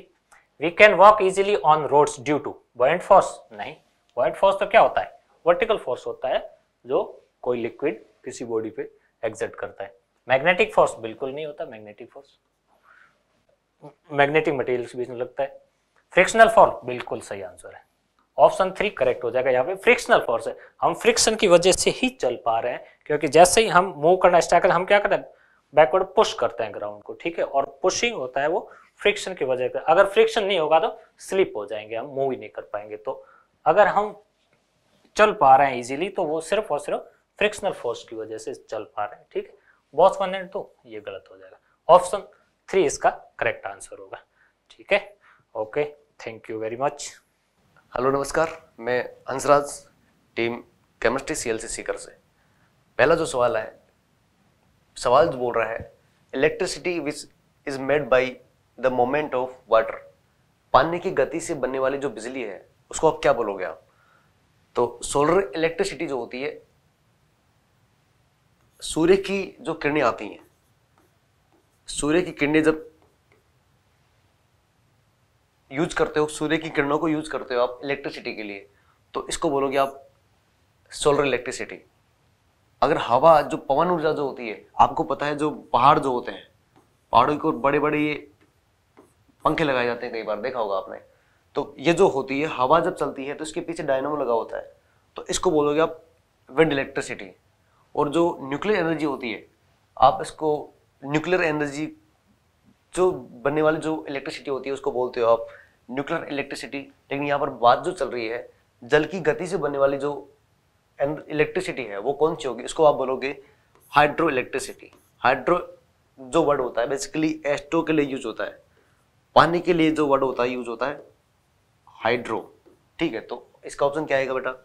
we can walk easily on roads due to buoyant force नहीं बॉइंट फोर्स तो क्या होता है वर्टिकल फोर्स होता है जो कोई लिक्विड किसी बॉडी पे एग्जिट करता है मैग्नेटिक फोर्स बिल्कुल नहीं होता मैग्नेटिक फोर्स मैग्नेटिक मटेरियल के बीच में लगता है फ्रिक्शनल फोर्स बिल्कुल सही आंसर है ऑप्शन थ्री करेक्ट हो जाएगा यहाँ पे फ्रिक्शनल फोर्स है हम फ्रिक्शन की वजह से ही चल पा रहे हैं क्योंकि जैसे ही हम मूव करना स्टार्ट करते हम क्या करते हैं बैकवर्ड पुश करते हैं ग्राउंड को ठीक है और पुशिंग होता है वो फ्रिक्शन की वजह से अगर फ्रिक्शन नहीं होगा तो स्लिप हो जाएंगे हम मूव ही नहीं कर पाएंगे तो अगर हम चल पा रहे हैं इजीली तो वो सिर्फ और सिर्फ फ्रिक्शनल फोर्स की वजह से चल पा रहे हैं ठीक है बहुत फन तो ये गलत हो जाएगा ऑप्शन थ्री इसका करेक्ट आंसर होगा ठीक है okay thank you very much hello नमस्कार मैं Hansraj team chemistry C L C Sikar से पहला जो सवाल है सवाल जो बोल रहा है electricity which is made by the moment of water पानी की गति से बनने वाली जो बिजली है उसको आप क्या बोलोगे आप तो सोलर इलेक्ट्रिसिटी जो होती है सूर्य की जो किरणें आती हैं सूर्य की किरणें जब यूज करते हो सूर्य की किरणों को यूज करते हो आप इलेक्ट्रिसिटी के लिए तो इसको बोलोगे आप सोलर इलेक्ट्रिसिटी अगर हवा जो पवन ऊर्जा जो होती है आपको पता है जो पहाड़ जो होते हैं पहाड़ों को बड़े बड़े ये पंखे लगाए जाते हैं कई बार देखा होगा आपने तो ये जो होती है हवा जब चलती है तो इसके पीछे डायनामो लगा होता है तो इसको बोलोगे आप विंड इलेक्ट्रिसिटी और जो न्यूक्लियर एनर्जी होती है आप इसको न्यूक्लियर एनर्जी जो बनने वाली जो इलेक्ट्रिसिटी होती है उसको बोलते हो आप न्यूक्लियर इलेक्ट्रिसिटी लेकिन यहाँ पर बात जो चल रही है जल की गति से बनने वाली जो इलेक्ट्रिसिटी है वो कौन सी होगी इसको आप बोलोगे हाइड्रो इलेक्ट्रिसिटी हाइड्रो जो वर्ड होता है बेसिकली एस्ट्रो के लिए यूज होता है पानी के लिए जो वर्ड होता है यूज होता है हाइड्रो ठीक है तो इसका ऑप्शन क्या आएगा बेटा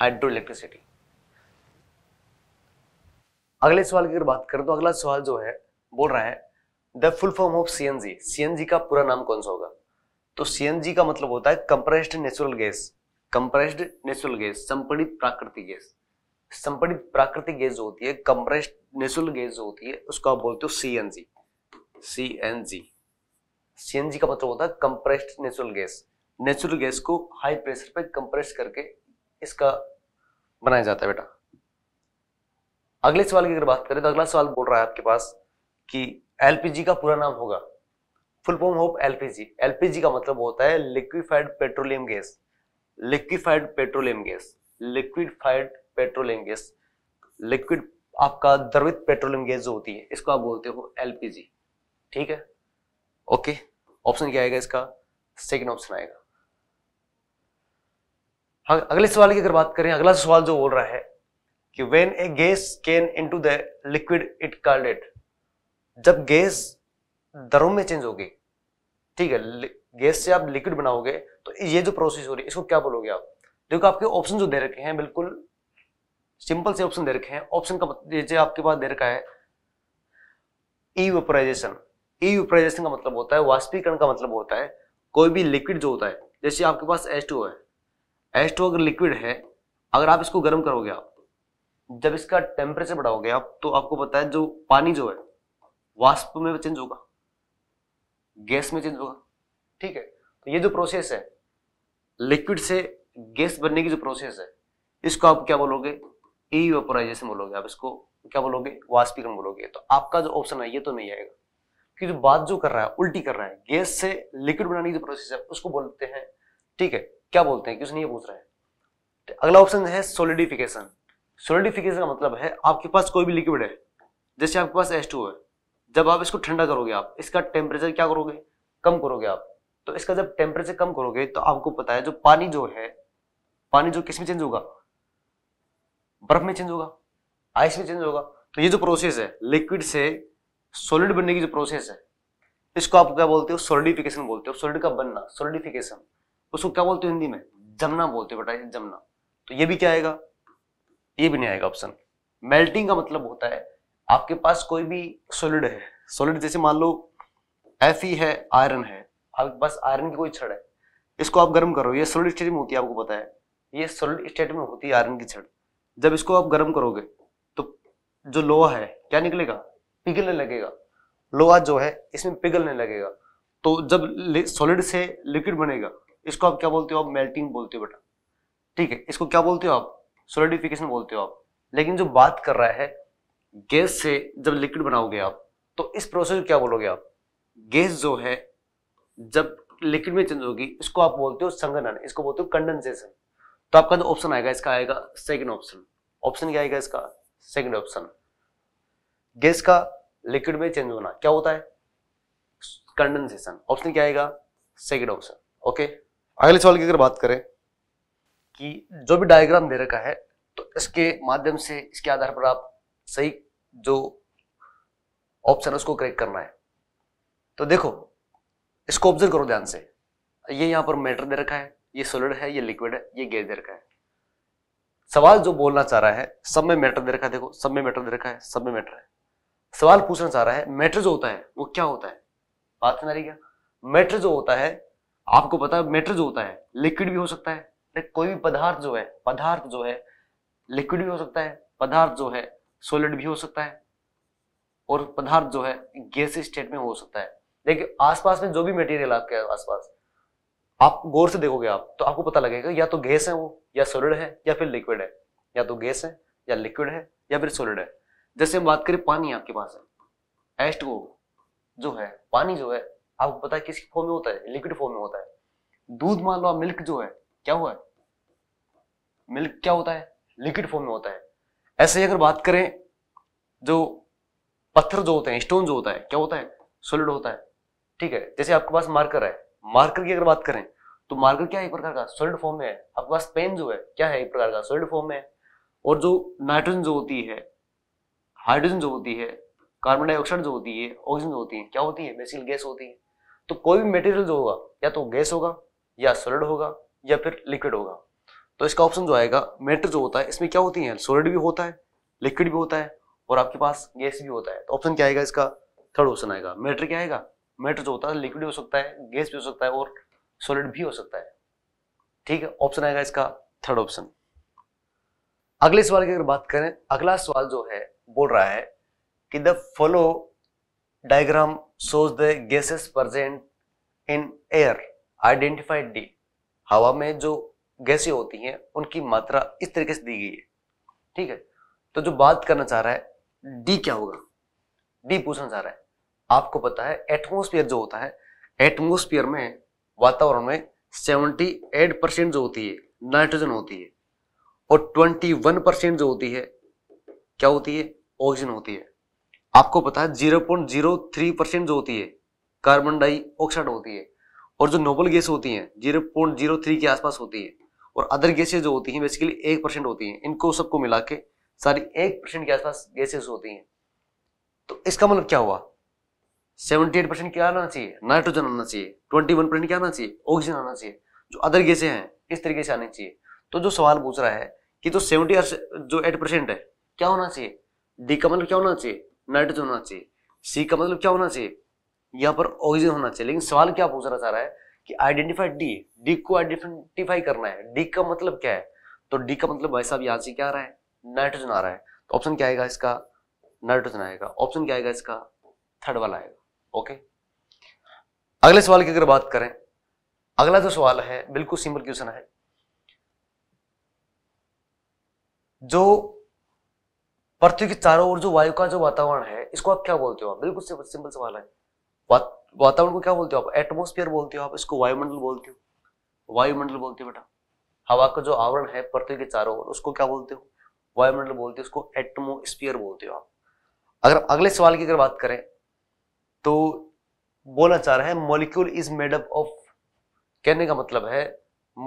हाइड्रो इलेक्ट्रिसिटी अगले सवाल की अगर बात करें तो अगला सवाल जो है बोल रहा है the full form of CNG CNG का पूरा नाम कौन सा होगा तो सीएनजी का मतलब होता है compressed natural gas compressed natural gas संपीड़ित प्राकृतिक गैस संपीड़ित प्राकृतिक गैस जो होती है कंप्रेस्ड नेचुरल गैस होती है उसको आप बोलते हो सीएनजी सीएनजी सीएनजी का मतलब होता है compressed natural gas natural gas को हाई प्रेशर पे कंप्रेस करके इसका बनाया जाता है बेटा अगले सवाल की अगर बात करें तो अगला सवाल बोल रहा है आपके पास कि एलपीजी का पूरा नाम होगा फुल फॉर्म होप एलपीजी एलपीजी का मतलब होता है liquefied petroleum gas liquefied petroleum gas liquefied petroleum gas liquid आपका द्रवित पेट्रोलियम गैस जो होती है इसको आप बोलते हो एलपीजी ठीक है ओके ऑप्शन क्या आएगा इसका सेकेंड ऑप्शन आएगा हाँ, अगले सवाल की अगर बात करें अगला सवाल जो बोल रहा है कि when a gas can into the liquid it called it जब गैस दरों में चेंज होगी ठीक है गैस से आप लिक्विड बनाओगे तो ये जो प्रोसेस हो रही है इसको क्या बोलोगे आप देखो आपके ऑप्शन जो दे रखे हैं बिल्कुल सिंपल से ऑप्शन दे रखे हैं ऑप्शन का जैसे आपके पास दे रखा है ई वेपराइजेशन ई वेपराइजेशन का मतलब होता है वाष्पीकरण का मतलब होता है कोई भी लिक्विड जो होता है जैसे आपके पास एच टू है एच टू अगर लिक्विड है अगर आप इसको गर्म करोगे आप जब इसका टेम्परेचर बढ़ाओगे आप तो आपको पता है जो पानी जो है वाष्प में चेंज होगा गैस में चेंज होगा ठीक है तो ये जो प्रोसेस है लिक्विड से गैस बनने की जो प्रोसेस है इसको आप क्या बोलोगे ईवेपोराइजेशन e बोलोगे आप इसको क्या बोलोगे वाष्पीकरण बोलोगे तो आपका जो ऑप्शन है ये तो नहीं आएगा कि जो बात जो कर रहा है उल्टी कर रहा है गैस से लिक्विड बनाने की जो प्रोसेस है उसको बोलते हैं ठीक है क्या बोलते हैं क्वेश्चन ये पूछ रहा है तो अगला ऑप्शन है सोलिडिफिकेशन सोलिडिफिकेशन का मतलब है आपके पास कोई भी लिक्विड है जैसे आपके पास एस है जब आप इसको ठंडा करोगे आप इसका टेम्परेचर क्या करोगे कम करोगे आप तो इसका जब टेम्परेचर कम करोगे तो आपको पता है जो पानी जो है पानी जो किस में चेंज होगा बर्फ में चेंज होगा आइस में चेंज होगा तो ये जो प्रोसेस है लिक्विड से सॉलिड बनने की जो प्रोसेस है इसको आप क्या बोलते हो सोलिडिफिकेशन बोलते हो सोलिड का बनना सोलिडिफिकेशन उसको क्या बोलते हो हिंदी में जमना बोलते हो बेटा जमना तो ये भी क्या आएगा ये भी नहीं आएगा ऑप्शन मेल्टिंग का मतलब होता है आपके पास कोई भी सोलिड है सोलिड जैसे मान लो एफ ई है आयरन है आपके पास आयरन की कोई छड़ है इसको आप गर्म करो ये सोलिड स्टेट में होती है आपको पता है ये सोलिड स्टेट में होती है आयरन की छड़ जब इसको आप गर्म करोगे तो जो लोहा है क्या निकलेगा पिघलने लगेगा लोहा जो है इसमें पिघलने लगेगा तो जब सॉलिड से लिक्विड बनेगा इसको आप क्या बोलते हो आप मेल्टिंग बोलते हो बेटा ठीक है इसको क्या बोलते हो आप सोलिडिफिकेशन बोलते हो आप लेकिन जो बात कर रहा है गैस से जब लिक्विड बनाओगे आप तो इस प्रोसेस को क्या बोलोगे आप गैस जो है जब लिक्विड में चेंज होगी इसको आप बोलते हो संगनन इसको बोलते हो कंडेंसेशन तो आपका जो ऑप्शन आएगा इसका आएगा सेकंड ऑप्शन ऑप्शन क्या आएगा इसका सेकंड ऑप्शन गैस का लिक्विड में चेंज होना क्या होता है कंडेंसेशन ऑप्शन क्या आएगा सेकंड ऑप्शन ओके अगले सवाल की अगर बात करें कि जो भी डायग्राम दे रखा है तो इसके माध्यम से इसके आधार पर आप सही जो ऑप्शन है उसको करेक्ट करना है तो देखो इसको ऑब्जर्व करो ध्यान से ये यहां पर मैटर दे रखा है ये सोलिड है ये लिक्विड है ये गैस दे रखा है सवाल जो बोलना चाह रहा है सब में मैटर दे रखा है देखो सब में मैटर दे रखा है सब में मैटर है सवाल पूछना चाह रहा है मैटर जो होता है वो क्या होता है बात समझ क्या मैटर जो होता है आपको पता है मैटर जो होता है लिक्विड भी हो सकता है कोई भी पदार्थ जो है पदार्थ जो है लिक्विड भी हो सकता है पदार्थ जो है सॉलिड भी हो सकता है और पदार्थ जो है गैस स्टेट में हो सकता है देखिए आसपास में जो भी मटेरियल आपके आसपास आप गौर से देखोगे आप तो आपको पता लगेगा या तो गैस है वो या सॉलिड है या फिर लिक्विड है या तो गैस है या लिक्विड है या फिर सॉलिड है जैसे हम बात करें पानी आपके पास है एस्ट वो जो है पानी जो है आपको पता है किसकी फॉर्म में होता है लिक्विड फॉर्म में होता है दूध मान लो मिल्क जो है क्या हुआ है मिल्क क्या होता है लिक्विड फॉर्म में होता है ऐसे ही अगर बात करें जो पत्थर जो होते हैं स्टोन जो होता है क्या होता है सोलिड होता है ठीक है जैसे आपके पास मार्कर है मार्कर की अगर बात करें तो मार्कर क्या है एक प्रकार का सोलिड फॉर्म में है आपके पास पेन जो है क्या है एक प्रकार का सोलिड फॉर्म में है और जो नाइट्रोजन जो होती है हाइड्रोजन जो होती है कार्बन डाइऑक्साइड जो होती है ऑक्सीजन जो होती है क्या होती है बेसिकल गैस होती है तो कोई भी मेटेरियल जो होगा या तो गैस होगा या सोलिड होगा या फिर लिक्विड होगा तो इसका ऑप्शन जो आएगा मैटर जो होता है इसमें क्या होती है सोलिड भी होता है लिक्विड भी होता है और आपके पास गैस भी होता है तो ऑप्शन क्या आएगा इसका थर्ड ऑप्शन आएगा मैटर क्या आएगा मैटर जो होता है लिक्विड हो सकता है गैस भी हो सकता है और सॉलिड भी हो सकता है ठीक है ऑप्शन आएगा इसका थर्ड ऑप्शन अगले सवाल की अगर बात करें अगला सवाल जो है बोल रहा है कि the follow diagram shows the gases present in air identified D हवा में जो गैसें होती हैं उनकी मात्रा इस तरीके से दी गई है ठीक है तो जो बात करना चाह रहा है डी क्या होगा डी पूछना चाह रहा है आपको पता है एटमोस्फियर जो होता है एटमोस्फियर में वातावरण में सेवेंटी एट परसेंट जो होती है नाइट्रोजन होती है और ट्वेंटी वन परसेंट जो होती है क्या होती है ऑक्सीजन होती है आपको पता है zero point zero three percent जो होती है कार्बन डाइऑक्साइड होती है और जो नोबल गैस होती है जीरो पॉइंट जीरो थ्री के आसपास होती है और अदर गैसेज जो होती हैं बेसिकली एक परसेंट होती हैं इनको सबको मिला के सारी एक परसेंट के आसपास गैसेज होती हैं तो इसका मतलब क्या हुआ सेवेंटी एट परसेंट क्या आना चाहिए नाइट्रोजन आना चाहिए ट्वेंटी वन परसेंट क्या आना चाहिए ऑक्सीजन आना चाहिए जो अदर गैसे हैं इस तरीके से आनी चाहिए तो जो सवाल पूछ रहा है कि तो सेवेंटी जो एट परसेंट है क्या होना चाहिए डी का मतलब क्या होना चाहिए नाइट्रोजन होना चाहिए सी का मतलब क्या होना चाहिए यहाँ पर ऑक्सीजन होना चाहिए लेकिन सवाल क्या पूछना चाह रहा है कि आइडेंटिफाई डी डी को आइडेंटिफाई करना है डी का मतलब क्या है तो डी का मतलब भाई साहब यहां से क्या आ रहा है नाइट्रोजन आ रहा है तो ऑप्शन क्या आएगा इसका नाइट्रोजन आएगा ऑप्शन क्या आएगा इसका थर्ड वाला आएगा ओके अगले सवाल की अगर बात करें अगला जो सवाल है बिल्कुल सिंपल क्वेश्चन है जो पृथ्वी के चारों ओर जो वायु का जो वातावरण है इसको आप क्या बोलते हो बिल्कुल सिंपल सवाल है वातावरण को क्या बोलते हो आप एटमोस्फियर बोलते हो आप इसको वायुमंडल बोलते हो वायुमंडल बोलते हो बेटा हवा का जो आवरण है पृथ्वी के चारों ओर उसको क्या बोलते हो वायुमंडल बोलते हो उसको एटमोस्फियर बोलते हो आप अगर अगले सवाल की अगर बात करें तो बोला चाह रहा है मॉलिक्यूल इज मेडअप ऑफ कहने का मतलब है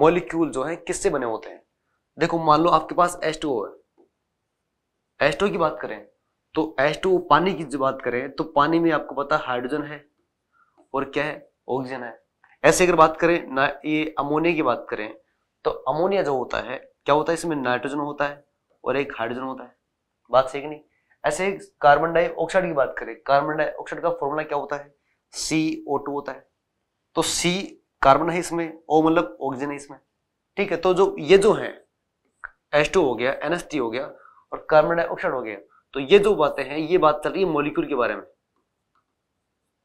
मॉलिक्यूल जो है किससे बने होते हैं देखो मान लो आपके पास एस टू है एस टू की बात करें तो एस टू पानी की जो बात करें तो पानी में आपको पता हाइड्रोजन है और क्या है ऑक्सीजन है ऐसे अगर बात करें ना ये अमोनिया की बात करें तो अमोनिया जो होता है क्या होता है इसमें नाइट्रोजन होता है और एक हाइड्रोजन होता है बात सही नहीं ऐसे कार्बन डाइऑक्साइड की बात करें कार्बन डाइऑक्साइड का फॉर्मूला क्या होता है सी ओ टू होता है तो सी कार्बन है इसमें ओ मतलब ऑक्सीजन है इसमें ठीक है तो जो ये जो है एस हो गया टी हो गया और कार्बन डाइऑक्साइड हो गया तो ये जो बातें हैं ये बात चल रही है मोलिक्यूल के बारे में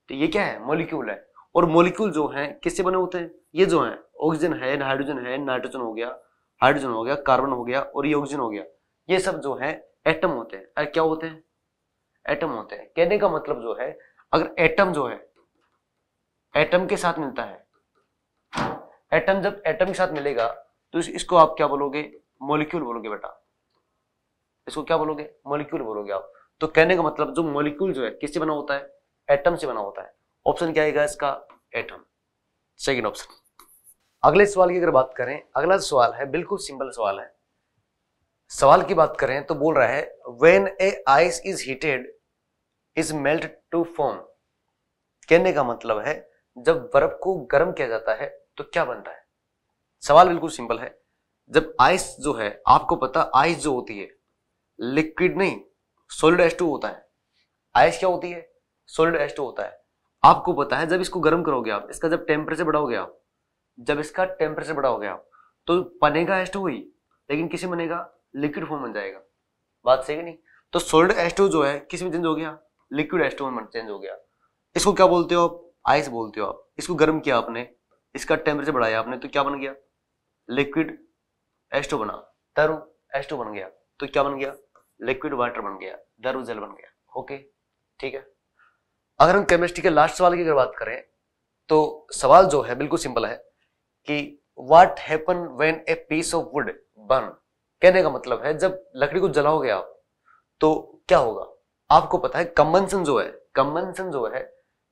तो ये क्या है मोलिक्यूल है और मोलिक्यूल जो है किससे बने होते हैं ये जो है ऑक्सीजन है हाइड्रोजन है नाइट्रोजन हो गया हाइड्रोजन हो गया कार्बन हो गया और ये ऑक्सीजन हो गया ये सब जो है एटम होते हैं क्या होते हैं एटम होते हैं कहने का मतलब जो है अगर एटम जो है एटम के साथ मिलता है एटम जब एटम के साथ मिलेगा तो इस, इसको आप क्या बोलोगे मोलिक्यूल बोलोगे बेटा इसको क्या बोलोगे मोलिक्यूल बोलोगे आप तो कहने का मतलब जो मोलिक्यूल जो है किससे बना होता है एटम से बना होता है ऑप्शन क्या आएगा इसका एटम सेकेंड ऑप्शन अगले सवाल की अगर बात करें अगला सवाल है बिल्कुल सिंपल सवाल है सवाल की बात करें तो बोल रहा है when a ice is heated is melt to form कहने का मतलब है जब बर्फ को गर्म किया जाता है तो क्या बनता है सवाल बिल्कुल सिंपल है जब आइस जो है आपको पता आइस जो होती है लिक्विड नहीं सोलिड एस टू होता है आइस क्या होती है सॉलिड एच होता है आपको पता है जब इसको गर्म करोगे आप इसका जब टेम्परेचर बढ़ाओगे आप जब इसका टेम्परेचर बढ़ाओगे आप तो बनेगा एच ही लेकिन किसी बनेगा लिक्विड फॉर्म बन जाएगा बात सही नहीं तो सॉलिड एच जो है किस में चेंज हो गया लिक्विड एच में चेंज हो गया इसको क्या बोलते हो आप आइस बोलते हो आप इसको गर्म किया आपने इसका टेम्परेचर बढ़ाया आपने तो क्या बन गया लिक्विड एच बना तरु एच बन गया तो क्या बन गया लिक्विड वाटर बन गया दरु जल बन गया ओके ठीक है अगर हम केमिस्ट्री के लास्ट सवाल की अगर बात करें तो सवाल जो है बिल्कुल सिंपल है कि what happen when a piece of wood burn कहने का मतलब है जब लकड़ी को जलाओगे आप तो क्या होगा आपको पता है कम्बनसन जो है कम्बनसन जो है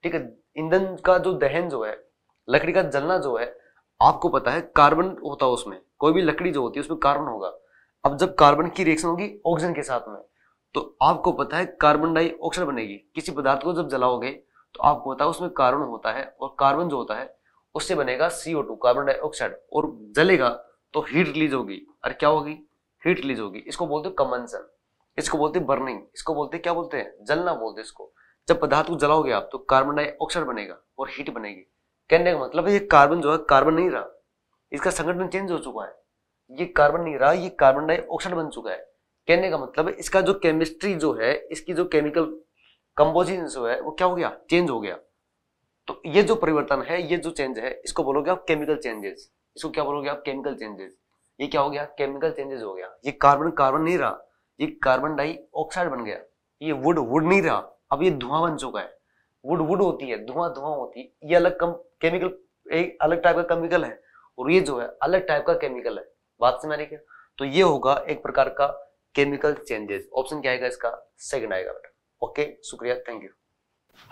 ठीक है ईंधन का जो दहन जो है लकड़ी का जलना जो है आपको पता है कार्बन होता है उसमें कोई भी लकड़ी जो होती है उसमें कार्बन होगा अब जब कार्बन की रिएक्शन होगी ऑक्सीजन के साथ में तो आपको पता है कार्बन डाइऑक्साइड बनेगी किसी पदार्थ को जब जलाओगे तो आपको पता है उसमें कार्बन होता है और कार्बन जो होता है उससे बनेगा सीओ टू कार्बन डाइऑक्साइड और जलेगा तो हीट रिलीज होगी और क्या होगी हीट रिलीज होगी इसको बोलते हैं कमनसन इसको बोलते हैं बर्निंग इसको बोलते क्या बोलते हैं जलना बोलते हैं इसको जब पदार्थ को जलाओगे आप तो कार्बन डाइऑक्साइड बनेगा और हीट बनेगी कहने का मतलब ये कार्बन जो है कार्बन नहीं रहा इसका संगठन चेंज हो चुका है ये कार्बन नहीं रहा ये कार्बन डाइऑक्साइड बन चुका है कहने का मतलब है इसका जो केमिस्ट्री जो है इसकी जो केमिकल कंपोजिशन जो है वो क्या हो गया चेंज हो गया तो ये जो परिवर्तन है ये जो चेंज है इसको बोलोगे आप केमिकल चेंजेस इसको क्या बोलोगे आप केमिकल चेंजेस ये क्या हो गया केमिकल चेंजेस हो गया ये कार्बन कार्बन नहीं रहा ये कार्बन डाइऑक्साइड बन गया ये वुड वुड नहीं रहा अब ये धुआं बन चुका है वुड वुड होती है धुआं धुआं होती है ये अलग कम केमिकल एक अलग टाइप का केमिकल है और ये जो है अलग टाइप का केमिकल है बात से मैंने क्या तो ये होगा एक प्रकार का केमिकल चेंजेस ऑप्शन क्या आएगा इसका सेकंड आएगा बेटा ओके शुक्रिया थैंक यू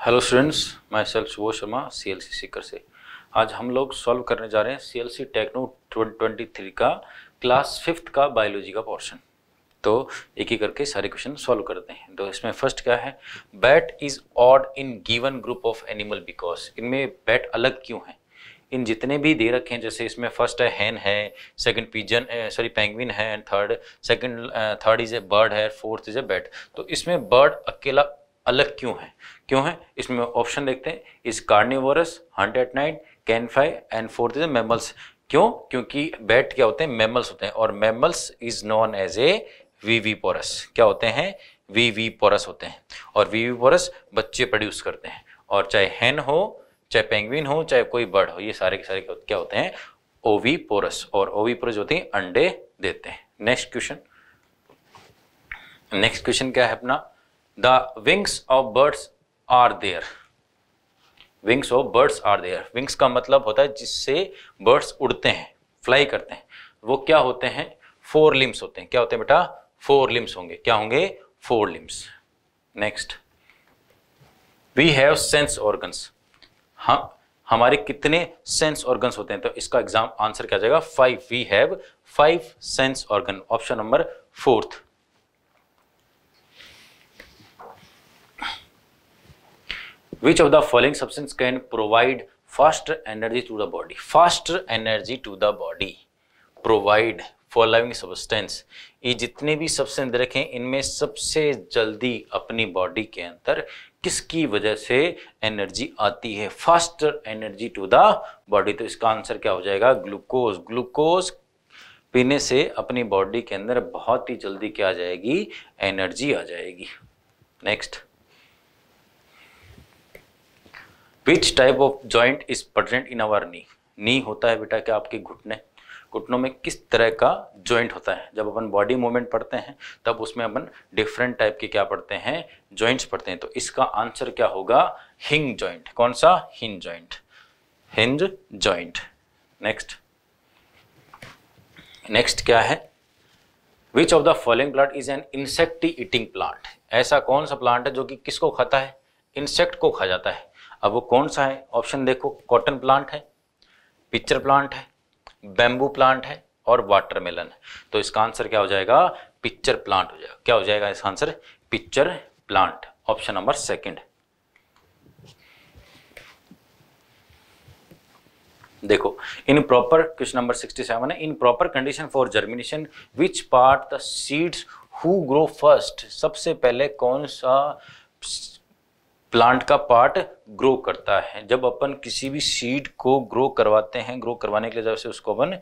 हेलो स्टूडेंट्स मैं सेल Subodh Sharma C L C Sikar से आज हम लोग सॉल्व करने जा रहे हैं C L C techno twenty three का क्लास फिफ्थ का बायोलॉजी का पोर्शन तो एक ही करके सारे क्वेश्चन सॉल्व करते हैं तो इसमें फर्स्ट क्या है bat is odd in given group of animal because इनमें बैट अलग क्यों है इन जितने भी दे रखे हैं जैसे इसमें फर्स्ट है हैन है सेकंड पिजन सॉरी पेंगुइन है and third second third is a bird है फोर्थ इज़ ए बैट तो इसमें बर्ड अकेला अलग क्यों है क्यों है इसमें ऑप्शन देखते हैं is carnivorous hunt at night can five and fourth is a mammals क्यों क्योंकि बैट क्या होते हैं मेमल्स होते हैं और mammals is known as a viviparous क्या होते हैं वी पोरस होते हैं और वी पोरस बच्चे प्रोड्यूस करते हैं और चाहे हैन हो चाहे पेंगुइन हो चाहे कोई बर्ड हो ये सारे के सारे क्या होते हैं ओवी पोरस और ओवी पोरस होते हैं अंडे देते हैं नेक्स्ट क्वेश्चन नेक्स्ट क्वेश्चन क्या है अपना the wings of birds are their wings of birds are their wings का मतलब होता है जिससे बर्ड्स उड़ते हैं फ्लाई करते हैं वो क्या होते हैं फोर लिम्स होते हैं क्या होते हैं बेटा फोर लिम्स होंगे क्या होंगे four limbs next we have sense organs हम हाँ, हमारे कितने सेंस ऑर्गन्स होते हैं तो इसका एग्जाम आंसर क्या जाएगा five we have five sense organ option number fourth which of the following substance can provide faster energy to the body faster energy to the body provide following substance ये जितने भी substance रखें इनमें सबसे जल्दी अपनी बॉडी के अंदर किसकी वजह से एनर्जी आती है faster energy to the body तो इसका आंसर क्या हो जाएगा ग्लूकोज ग्लूकोज पीने से अपनी बॉडी के अंदर बहुत ही जल्दी क्या आ जाएगी एनर्जी आ जाएगी next which type of joint is present in our knee knee होता है बेटा क्या आपके घुटने घुटनों में किस तरह का जॉइंट होता है जब अपन बॉडी मूवमेंट पढ़ते हैं तब उसमें अपन डिफरेंट टाइप के क्या पढ़ते हैं जॉइंट्स पढ़ते हैं तो इसका आंसर क्या होगा हिंग जॉइंट कौन सा hinge joint hinge joint next next क्या है which of the following plant is an insect eating plant ऐसा कौन सा प्लांट है जो कि किसको खाता है इंसेक्ट को खा जाता है अब वो कौन सा है ऑप्शन देखो कॉटन प्लांट है पिक्चर प्लांट है बेम्बू प्लांट है और वाटरमेलन है तो इसका आंसर क्या हो जाएगा पिक्चर प्लांट हो जाएगा क्या हो जाएगा इसका answer picture plant option number second देखो इन प्रॉपर क्वेश्चन नंबर 67 है in proper condition for germination which part the seeds who grow first सबसे पहले कौन सा प्लांट का पार्ट ग्रो करता है जब अपन किसी भी सीड को ग्रो करवाते हैं ग्रो करवाने के लिए जब से उसको अपन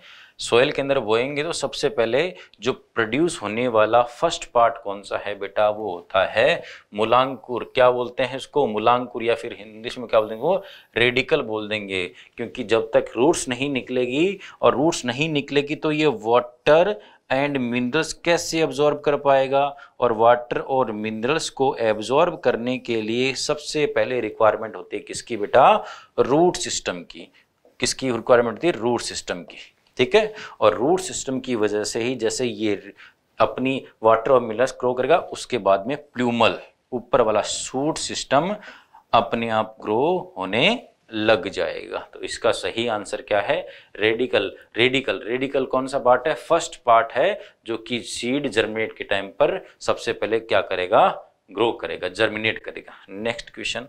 सोयल के अंदर बोएंगे तो सबसे पहले जो प्रोड्यूस होने वाला फर्स्ट पार्ट कौन सा है बेटा वो होता है मूलांकुर क्या बोलते हैं इसको मूलांकुर या फिर हिंदी में क्या बोल देंगे वो रेडिकल बोल देंगे क्योंकि जब तक रूट्स नहीं निकलेगी और रूट्स नहीं निकलेगी तो ये वाटर एंड मिनरल्स कैसे एब्जॉर्ब कर पाएगा और वाटर और मिनरल्स को एब्जॉर्ब करने के लिए सबसे पहले रिक्वायरमेंट होती है किसकी बेटा रूट सिस्टम की किसकी रिक्वायरमेंट होती है रूट सिस्टम की ठीक है और रूट सिस्टम की वजह से ही जैसे ये अपनी वाटर और मिनरल्स ग्रो करेगा उसके बाद में प्लूमल ऊपर वाला सूट सिस्टम अपने आप ग्रो होने लग जाएगा तो इसका सही आंसर क्या है रेडिकल रेडिकल रेडिकल कौन सा पार्ट है फर्स्ट पार्ट है जो कि सीड जर्मिनेट के टाइम पर सबसे पहले क्या करेगा ग्रो करेगा जर्मिनेट करेगा next question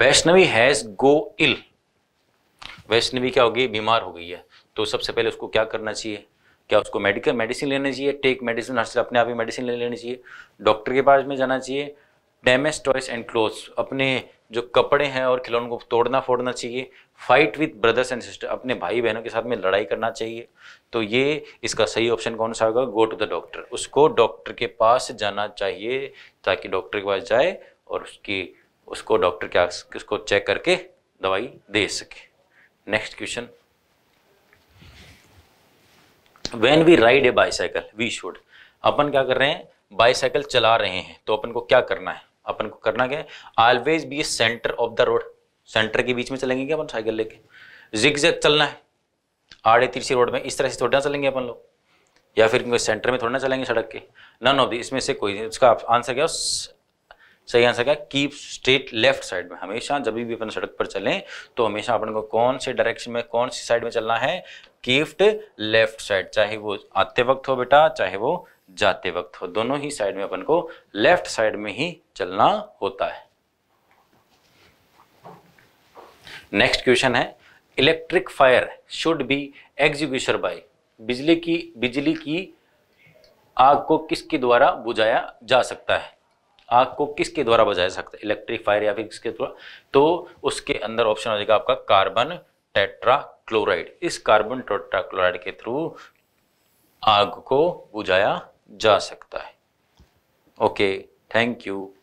Vaishnavi has go ill Vaishnavi क्या होगी बीमार हो गई है तो सबसे पहले उसको क्या करना चाहिए क्या उसको मेडिकल मेडिसिन लेना चाहिए टेक मेडिसिन हर अपने आप ही मेडिसिन ले लेनी चाहिए डॉक्टर के पास में जाना चाहिए डैमेज टॉयस एंड क्लोथ्स अपने जो कपड़े हैं और खिलौनों को तोड़ना फोड़ना चाहिए fight with brothers and sister अपने भाई बहनों के साथ में लड़ाई करना चाहिए तो ये इसका सही ऑप्शन कौन सा होगा गो टू द डॉक्टर उसको डॉक्टर के पास जाना चाहिए ताकि डॉक्टर के पास जाए और उसकी उसको डॉक्टर क्या उसको चेक करके दवाई दे सके next question when we ride a bicycle we should अपन क्या कर रहे हैं बाईसाइकिल चला रहे हैं तो अपन को क्या करना है अपन को करना क्या है always be centre of the road centre के बीच में चलेंगे क्या अपन साइकिल लेके जिग जैग चलना है आड़े तिरछी रोड में इस तरह से थोड़ा चलेंगे अपन लोग या फिर सेंटर में थोड़ा ना चलेंगे सड़क के नन ऑफ दी इसमें से कोई इसका आंसर क्या सही आंसर क्या कीप स्ट्रेट लेफ्ट साइड में हमेशा जब भी अपन सड़क पर चलें तो हमेशा अपन को कौन से डायरेक्शन में कौन सी साइड में चलना है कीफ्ट लेफ्ट साइड चाहे वो आते वक्त हो बेटा चाहे वो जाते वक्त हो दोनों ही साइड में अपन को लेफ्ट साइड में ही चलना होता है नेक्स्ट क्वेश्चन है electric fire should be execution by बिजली की बिजली की आग को किसके द्वारा बुझाया जा सकता है आग को किसके द्वारा बुझाया सकता है इलेक्ट्रिक फायर या फिर किसके द्वारा तो उसके अंदर ऑप्शन हो जाएगा आपका कार्बन टेट्रा क्लोराइड इस कार्बन टेट्रा क्लोराइड के थ्रू आग को बुझाया जा सकता है ओके थैंक यू